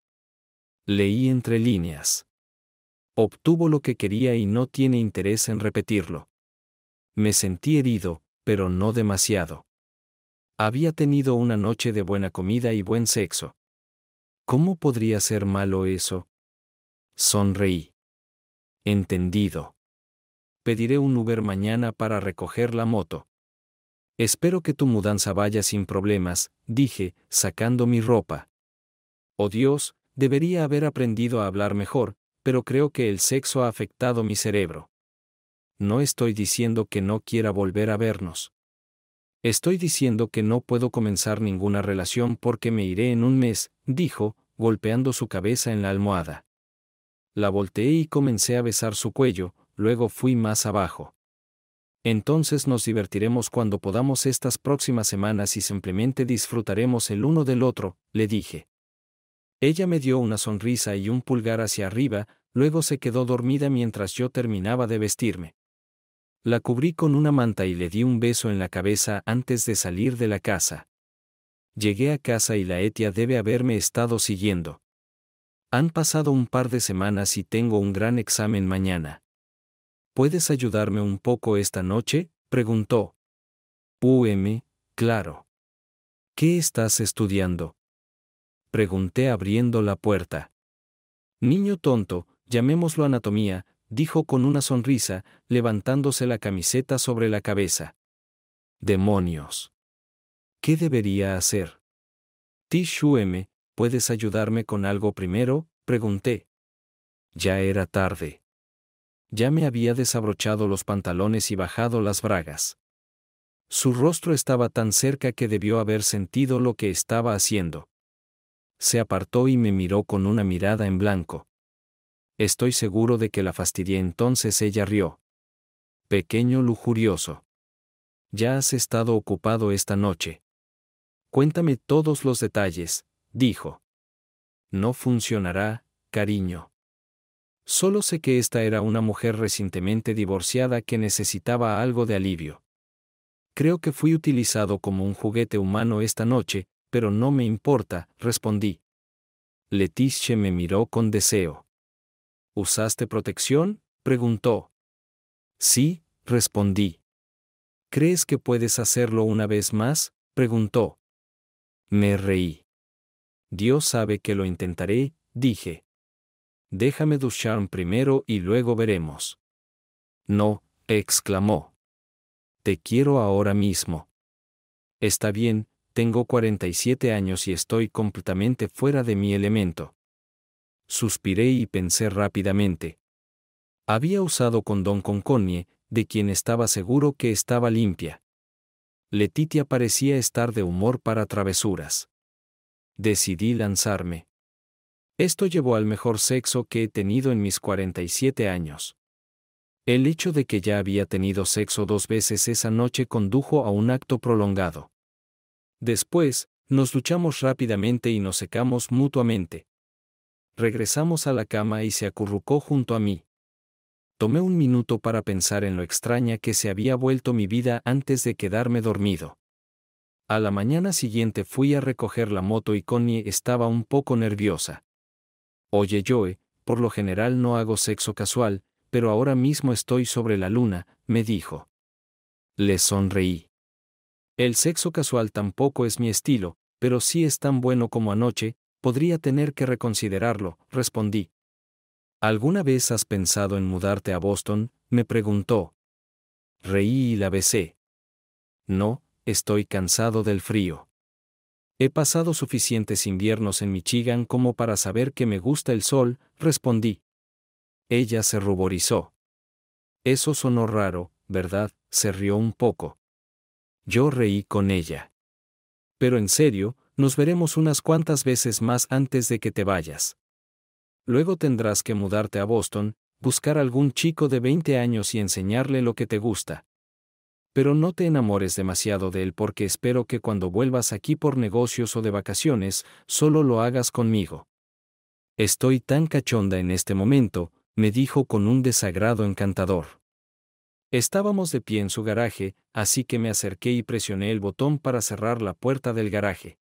[SPEAKER 1] Leí entre líneas. Obtuvo lo que quería y no tiene interés en repetirlo. Me sentí herido, pero no demasiado. Había tenido una noche de buena comida y buen sexo. ¿Cómo podría ser malo eso? Sonreí. Entendido. Pediré un Uber mañana para recoger la moto. Espero que tu mudanza vaya sin problemas, dije, sacando mi ropa. Oh Dios, debería haber aprendido a hablar mejor, pero creo que el sexo ha afectado mi cerebro. No estoy diciendo que no quiera volver a vernos. Estoy diciendo que no puedo comenzar ninguna relación porque me iré en un mes, dijo, golpeando su cabeza en la almohada. La volteé y comencé a besar su cuello, luego fui más abajo. Entonces nos divertiremos cuando podamos estas próximas semanas y simplemente disfrutaremos el uno del otro, le dije. Ella me dio una sonrisa y un pulgar hacia arriba, luego se quedó dormida mientras yo terminaba de vestirme. La cubrí con una manta y le di un beso en la cabeza antes de salir de la casa. Llegué a casa y la Etia debe haberme estado siguiendo. Han pasado un par de semanas y tengo un gran examen mañana. ¿Puedes ayudarme un poco esta noche? preguntó. UM, claro. ¿Qué estás estudiando? Pregunté abriendo la puerta. Niño tonto, llamémoslo anatomía, dijo con una sonrisa, levantándose la camiseta sobre la cabeza. Demonios. ¿Qué debería hacer? M, ¿puedes ayudarme con algo primero? pregunté. Ya era tarde ya me había desabrochado los pantalones y bajado las bragas. Su rostro estaba tan cerca que debió haber sentido lo que estaba haciendo. Se apartó y me miró con una mirada en blanco. Estoy seguro de que la fastidié entonces ella rió. Pequeño lujurioso. Ya has estado ocupado esta noche. Cuéntame todos los detalles, dijo. No funcionará, cariño. Solo sé que esta era una mujer recientemente divorciada que necesitaba algo de alivio. Creo que fui utilizado como un juguete humano esta noche, pero no me importa, respondí. Leticia me miró con deseo. ¿Usaste protección? preguntó. Sí, respondí. ¿Crees que puedes hacerlo una vez más? preguntó. Me reí. Dios sabe que lo intentaré, dije déjame ducharme primero y luego veremos. No, exclamó. Te quiero ahora mismo. Está bien, tengo 47 años y estoy completamente fuera de mi elemento. Suspiré y pensé rápidamente. Había usado con Don Connie, de quien estaba seguro que estaba limpia. Letitia parecía estar de humor para travesuras. Decidí lanzarme. Esto llevó al mejor sexo que he tenido en mis 47 años. El hecho de que ya había tenido sexo dos veces esa noche condujo a un acto prolongado. Después, nos duchamos rápidamente y nos secamos mutuamente. Regresamos a la cama y se acurrucó junto a mí. Tomé un minuto para pensar en lo extraña que se había vuelto mi vida antes de quedarme dormido. A la mañana siguiente fui a recoger la moto y Connie estaba un poco nerviosa. Oye Joe, por lo general no hago sexo casual, pero ahora mismo estoy sobre la luna, me dijo. Le sonreí. El sexo casual tampoco es mi estilo, pero si es tan bueno como anoche, podría tener que reconsiderarlo, respondí. ¿Alguna vez has pensado en mudarte a Boston? me preguntó. Reí y la besé. No, estoy cansado del frío. He pasado suficientes inviernos en Michigan como para saber que me gusta el sol, respondí. Ella se ruborizó. Eso sonó raro, ¿verdad? Se rió un poco. Yo reí con ella. Pero en serio, nos veremos unas cuantas veces más antes de que te vayas. Luego tendrás que mudarte a Boston, buscar algún chico de 20 años y enseñarle lo que te gusta pero no te enamores demasiado de él porque espero que cuando vuelvas aquí por negocios o de vacaciones, solo lo hagas conmigo. Estoy tan cachonda en este momento, me dijo con un desagrado encantador. Estábamos de pie en su garaje, así que me acerqué y presioné el botón para cerrar la puerta del garaje.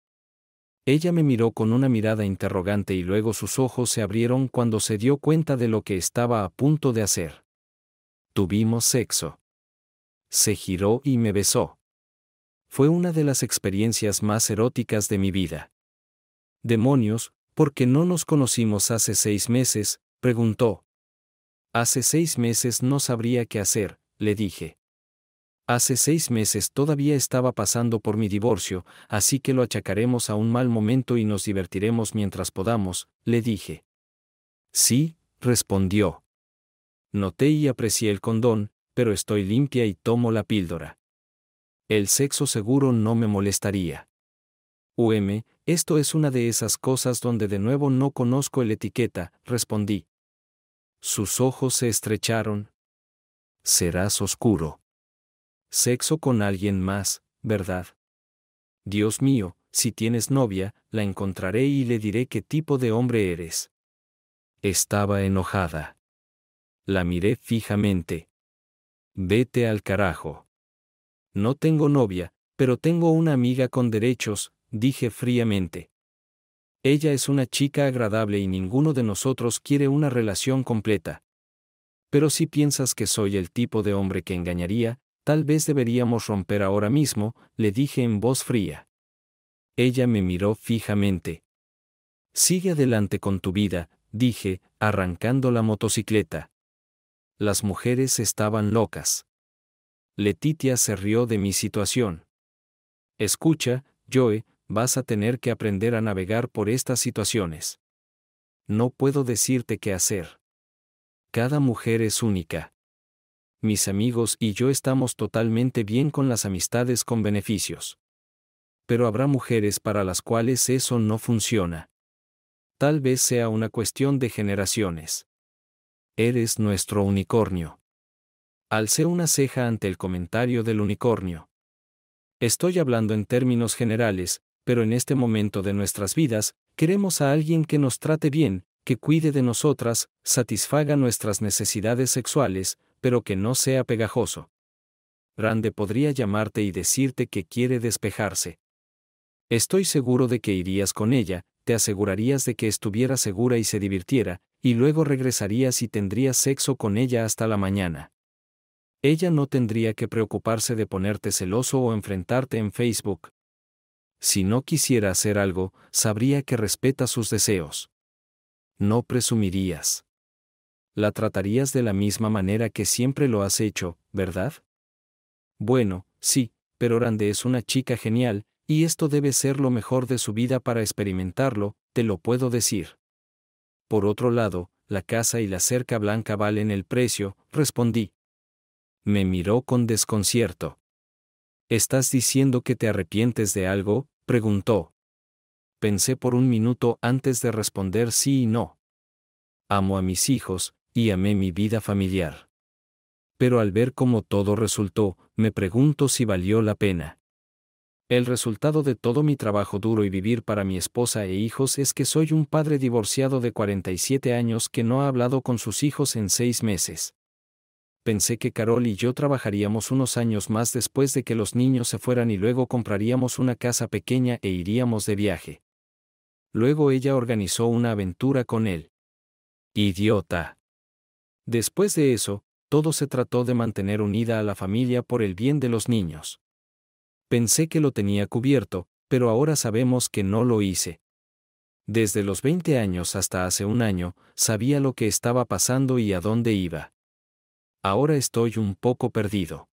[SPEAKER 1] Ella me miró con una mirada interrogante y luego sus ojos se abrieron cuando se dio cuenta de lo que estaba a punto de hacer. Tuvimos sexo se giró y me besó. Fue una de las experiencias más eróticas de mi vida. Demonios, ¿por qué no nos conocimos hace seis meses? preguntó. Hace seis meses no sabría qué hacer, le dije. Hace seis meses todavía estaba pasando por mi divorcio, así que lo achacaremos a un mal momento y nos divertiremos mientras podamos, le dije. Sí, respondió. Noté y aprecié el condón, pero estoy limpia y tomo la píldora. El sexo seguro no me molestaría. UM, esto es una de esas cosas donde de nuevo no conozco el etiqueta, respondí. Sus ojos se estrecharon. Serás oscuro. Sexo con alguien más, ¿verdad? Dios mío, si tienes novia, la encontraré y le diré qué tipo de hombre eres. Estaba enojada. La miré fijamente. Vete al carajo. No tengo novia, pero tengo una amiga con derechos, dije fríamente. Ella es una chica agradable y ninguno de nosotros quiere una relación completa. Pero si piensas que soy el tipo de hombre que engañaría, tal vez deberíamos romper ahora mismo, le dije en voz fría. Ella me miró fijamente. Sigue adelante con tu vida, dije, arrancando la motocicleta. Las mujeres estaban locas. Letitia se rió de mi situación. Escucha, Joe, vas a tener que aprender a navegar por estas situaciones. No puedo decirte qué hacer. Cada mujer es única. Mis amigos y yo estamos totalmente bien con las amistades con beneficios. Pero habrá mujeres para las cuales eso no funciona. Tal vez sea una cuestión de generaciones. Eres nuestro unicornio. Alcé una ceja ante el comentario del unicornio. Estoy hablando en términos generales, pero en este momento de nuestras vidas, queremos a alguien que nos trate bien, que cuide de nosotras, satisfaga nuestras necesidades sexuales, pero que no sea pegajoso. Rande podría llamarte y decirte que quiere despejarse. Estoy seguro de que irías con ella, te asegurarías de que estuviera segura y se divirtiera, y luego regresarías y tendrías sexo con ella hasta la mañana. Ella no tendría que preocuparse de ponerte celoso o enfrentarte en Facebook. Si no quisiera hacer algo, sabría que respeta sus deseos. No presumirías. La tratarías de la misma manera que siempre lo has hecho, ¿verdad? Bueno, sí, pero Rande es una chica genial, y esto debe ser lo mejor de su vida para experimentarlo, te lo puedo decir. Por otro lado, la casa y la cerca blanca valen el precio, respondí. Me miró con desconcierto. ¿Estás diciendo que te arrepientes de algo? preguntó. Pensé por un minuto antes de responder sí y no. Amo a mis hijos, y amé mi vida familiar. Pero al ver cómo todo resultó, me pregunto si valió la pena. El resultado de todo mi trabajo duro y vivir para mi esposa e hijos es que soy un padre divorciado de 47 años que no ha hablado con sus hijos en seis meses. Pensé que Carol y yo trabajaríamos unos años más después de que los niños se fueran y luego compraríamos una casa pequeña e iríamos de viaje. Luego ella organizó una aventura con él. Idiota. Después de eso, todo se trató de mantener unida a la familia por el bien de los niños. Pensé que lo tenía cubierto, pero ahora sabemos que no lo hice. Desde los 20 años hasta hace un año, sabía lo que estaba pasando y a dónde iba. Ahora estoy un poco perdido.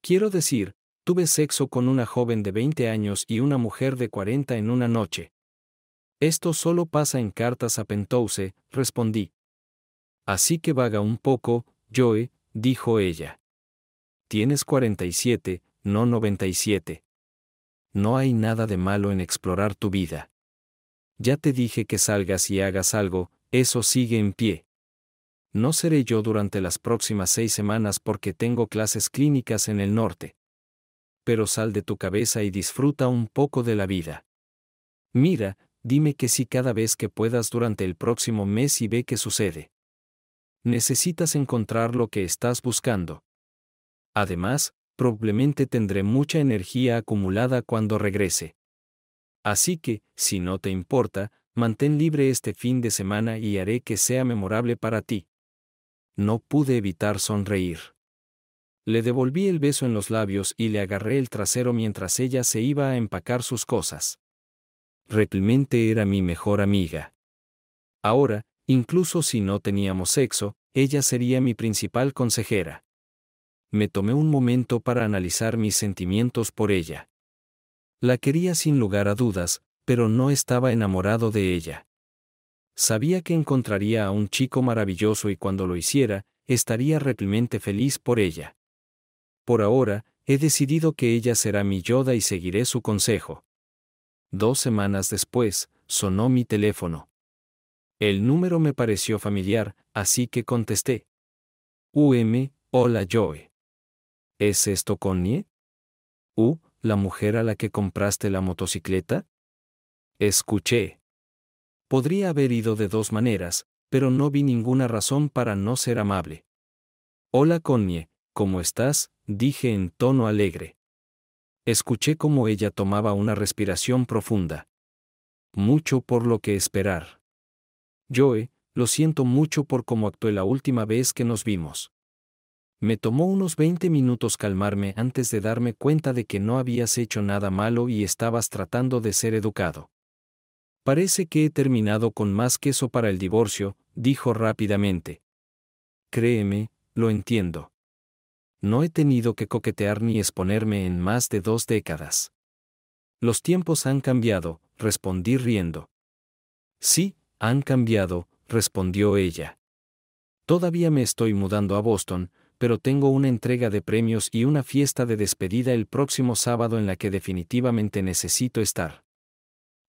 [SPEAKER 1] Quiero decir, tuve sexo con una joven de 20 años y una mujer de 40 en una noche. Esto solo pasa en cartas a Pentouse, respondí. Así que vaga un poco, Joe, dijo ella. Tienes 47, no 97. No hay nada de malo en explorar tu vida. Ya te dije que salgas y hagas algo, eso sigue en pie. No seré yo durante las próximas seis semanas porque tengo clases clínicas en el norte. Pero sal de tu cabeza y disfruta un poco de la vida. Mira, dime que sí cada vez que puedas durante el próximo mes y ve qué sucede. Necesitas encontrar lo que estás buscando. Además, probablemente tendré mucha energía acumulada cuando regrese. Así que, si no te importa, mantén libre este fin de semana y haré que sea memorable para ti. No pude evitar sonreír. Le devolví el beso en los labios y le agarré el trasero mientras ella se iba a empacar sus cosas. Realmente era mi mejor amiga. Ahora, incluso si no teníamos sexo, ella sería mi principal consejera me tomé un momento para analizar mis sentimientos por ella. La quería sin lugar a dudas, pero no estaba enamorado de ella. Sabía que encontraría a un chico maravilloso y cuando lo hiciera, estaría realmente feliz por ella. Por ahora, he decidido que ella será mi Yoda y seguiré su consejo. Dos semanas después, sonó mi teléfono. El número me pareció familiar, así que contesté. UM, hola Joy. ¿Es esto Connie? ¿U, la mujer a la que compraste la motocicleta? Escuché. Podría haber ido de dos maneras, pero no vi ninguna razón para no ser amable. Hola Connie, ¿cómo estás? dije en tono alegre. Escuché cómo ella tomaba una respiración profunda. Mucho por lo que esperar. Joe, lo siento mucho por cómo actué la última vez que nos vimos. Me tomó unos 20 minutos calmarme antes de darme cuenta de que no habías hecho nada malo y estabas tratando de ser educado. Parece que he terminado con más queso para el divorcio, dijo rápidamente. Créeme, lo entiendo. No he tenido que coquetear ni exponerme en más de dos décadas. Los tiempos han cambiado, respondí riendo. Sí, han cambiado, respondió ella. Todavía me estoy mudando a Boston, pero tengo una entrega de premios y una fiesta de despedida el próximo sábado en la que definitivamente necesito estar.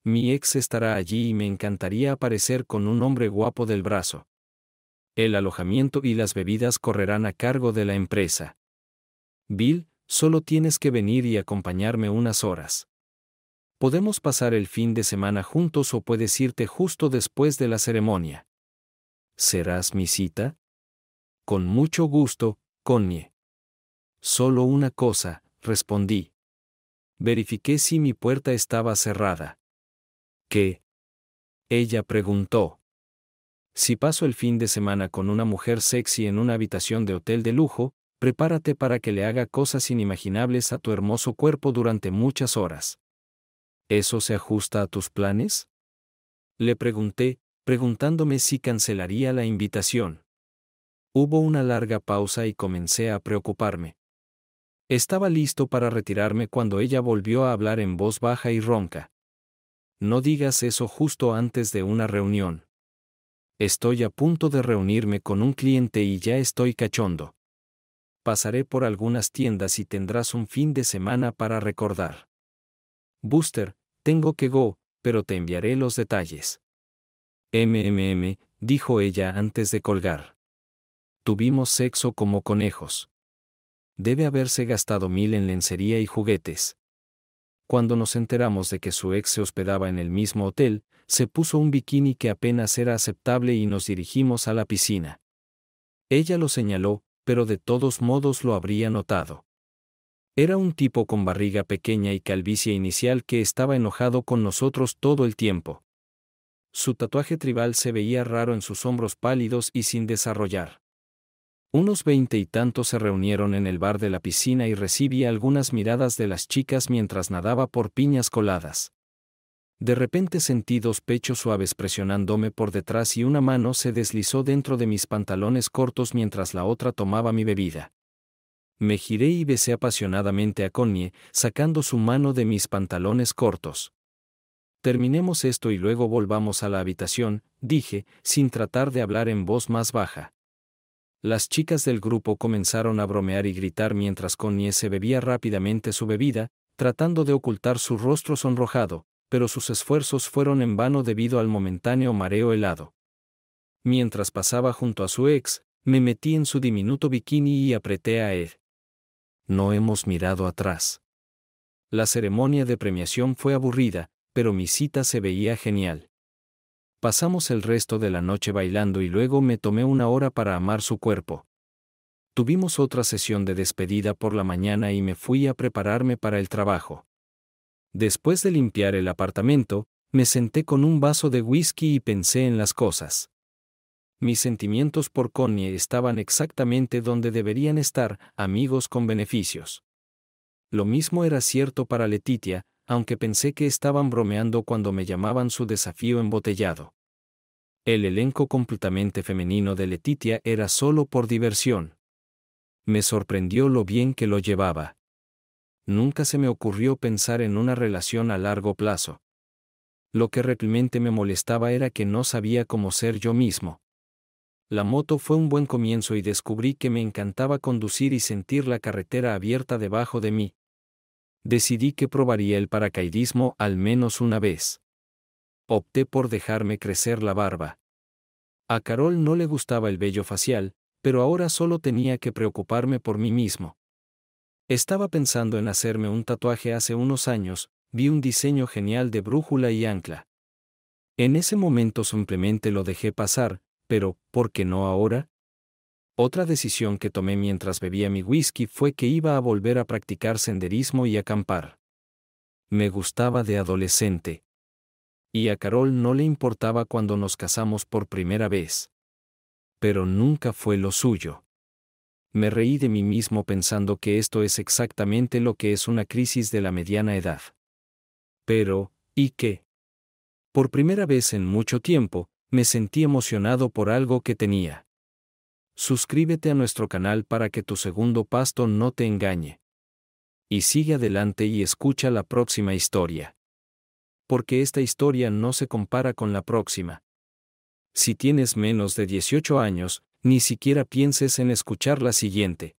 [SPEAKER 1] Mi ex estará allí y me encantaría aparecer con un hombre guapo del brazo. El alojamiento y las bebidas correrán a cargo de la empresa. Bill, solo tienes que venir y acompañarme unas horas. Podemos pasar el fin de semana juntos o puedes irte justo después de la ceremonia. ¿Serás mi cita? Con mucho gusto, Connie. Solo una cosa, respondí. Verifiqué si mi puerta estaba cerrada. ¿Qué? Ella preguntó. Si paso el fin de semana con una mujer sexy en una habitación de hotel de lujo, prepárate para que le haga cosas inimaginables a tu hermoso cuerpo durante muchas horas. ¿Eso se ajusta a tus planes? Le pregunté, preguntándome si cancelaría la invitación. Hubo una larga pausa y comencé a preocuparme. Estaba listo para retirarme cuando ella volvió a hablar en voz baja y ronca. No digas eso justo antes de una reunión. Estoy a punto de reunirme con un cliente y ya estoy cachondo. Pasaré por algunas tiendas y tendrás un fin de semana para recordar. Booster, tengo que go, pero te enviaré los detalles. MMM, dijo ella antes de colgar. Tuvimos sexo como conejos. Debe haberse gastado mil en lencería y juguetes. Cuando nos enteramos de que su ex se hospedaba en el mismo hotel, se puso un bikini que apenas era aceptable y nos dirigimos a la piscina. Ella lo señaló, pero de todos modos lo habría notado. Era un tipo con barriga pequeña y calvicie inicial que estaba enojado con nosotros todo el tiempo. Su tatuaje tribal se veía raro en sus hombros pálidos y sin desarrollar. Unos veinte y tantos se reunieron en el bar de la piscina y recibí algunas miradas de las chicas mientras nadaba por piñas coladas. De repente sentí dos pechos suaves presionándome por detrás y una mano se deslizó dentro de mis pantalones cortos mientras la otra tomaba mi bebida. Me giré y besé apasionadamente a Connie, sacando su mano de mis pantalones cortos. Terminemos esto y luego volvamos a la habitación, dije, sin tratar de hablar en voz más baja. Las chicas del grupo comenzaron a bromear y gritar mientras Connie se bebía rápidamente su bebida, tratando de ocultar su rostro sonrojado, pero sus esfuerzos fueron en vano debido al momentáneo mareo helado. Mientras pasaba junto a su ex, me metí en su diminuto bikini y apreté a él. No hemos mirado atrás. La ceremonia de premiación fue aburrida, pero mi cita se veía genial. Pasamos el resto de la noche bailando y luego me tomé una hora para amar su cuerpo. Tuvimos otra sesión de despedida por la mañana y me fui a prepararme para el trabajo. Después de limpiar el apartamento, me senté con un vaso de whisky y pensé en las cosas. Mis sentimientos por Connie estaban exactamente donde deberían estar, amigos con beneficios. Lo mismo era cierto para Letitia, aunque pensé que estaban bromeando cuando me llamaban su desafío embotellado. El elenco completamente femenino de Letitia era solo por diversión. Me sorprendió lo bien que lo llevaba. Nunca se me ocurrió pensar en una relación a largo plazo. Lo que realmente me molestaba era que no sabía cómo ser yo mismo. La moto fue un buen comienzo y descubrí que me encantaba conducir y sentir la carretera abierta debajo de mí, decidí que probaría el paracaidismo al menos una vez. Opté por dejarme crecer la barba. A Carol no le gustaba el vello facial, pero ahora solo tenía que preocuparme por mí mismo. Estaba pensando en hacerme un tatuaje hace unos años, vi un diseño genial de brújula y ancla. En ese momento simplemente lo dejé pasar, pero ¿por qué no ahora? Otra decisión que tomé mientras bebía mi whisky fue que iba a volver a practicar senderismo y acampar. Me gustaba de adolescente. Y a Carol no le importaba cuando nos casamos por primera vez. Pero nunca fue lo suyo. Me reí de mí mismo pensando que esto es exactamente lo que es una crisis de la mediana edad. Pero, ¿y qué? Por primera vez en mucho tiempo, me sentí emocionado por algo que tenía. Suscríbete a nuestro canal para que tu segundo pasto no te engañe. Y sigue adelante y escucha la próxima historia. Porque esta historia no se compara con la próxima. Si tienes menos de 18 años, ni siquiera pienses en escuchar la siguiente.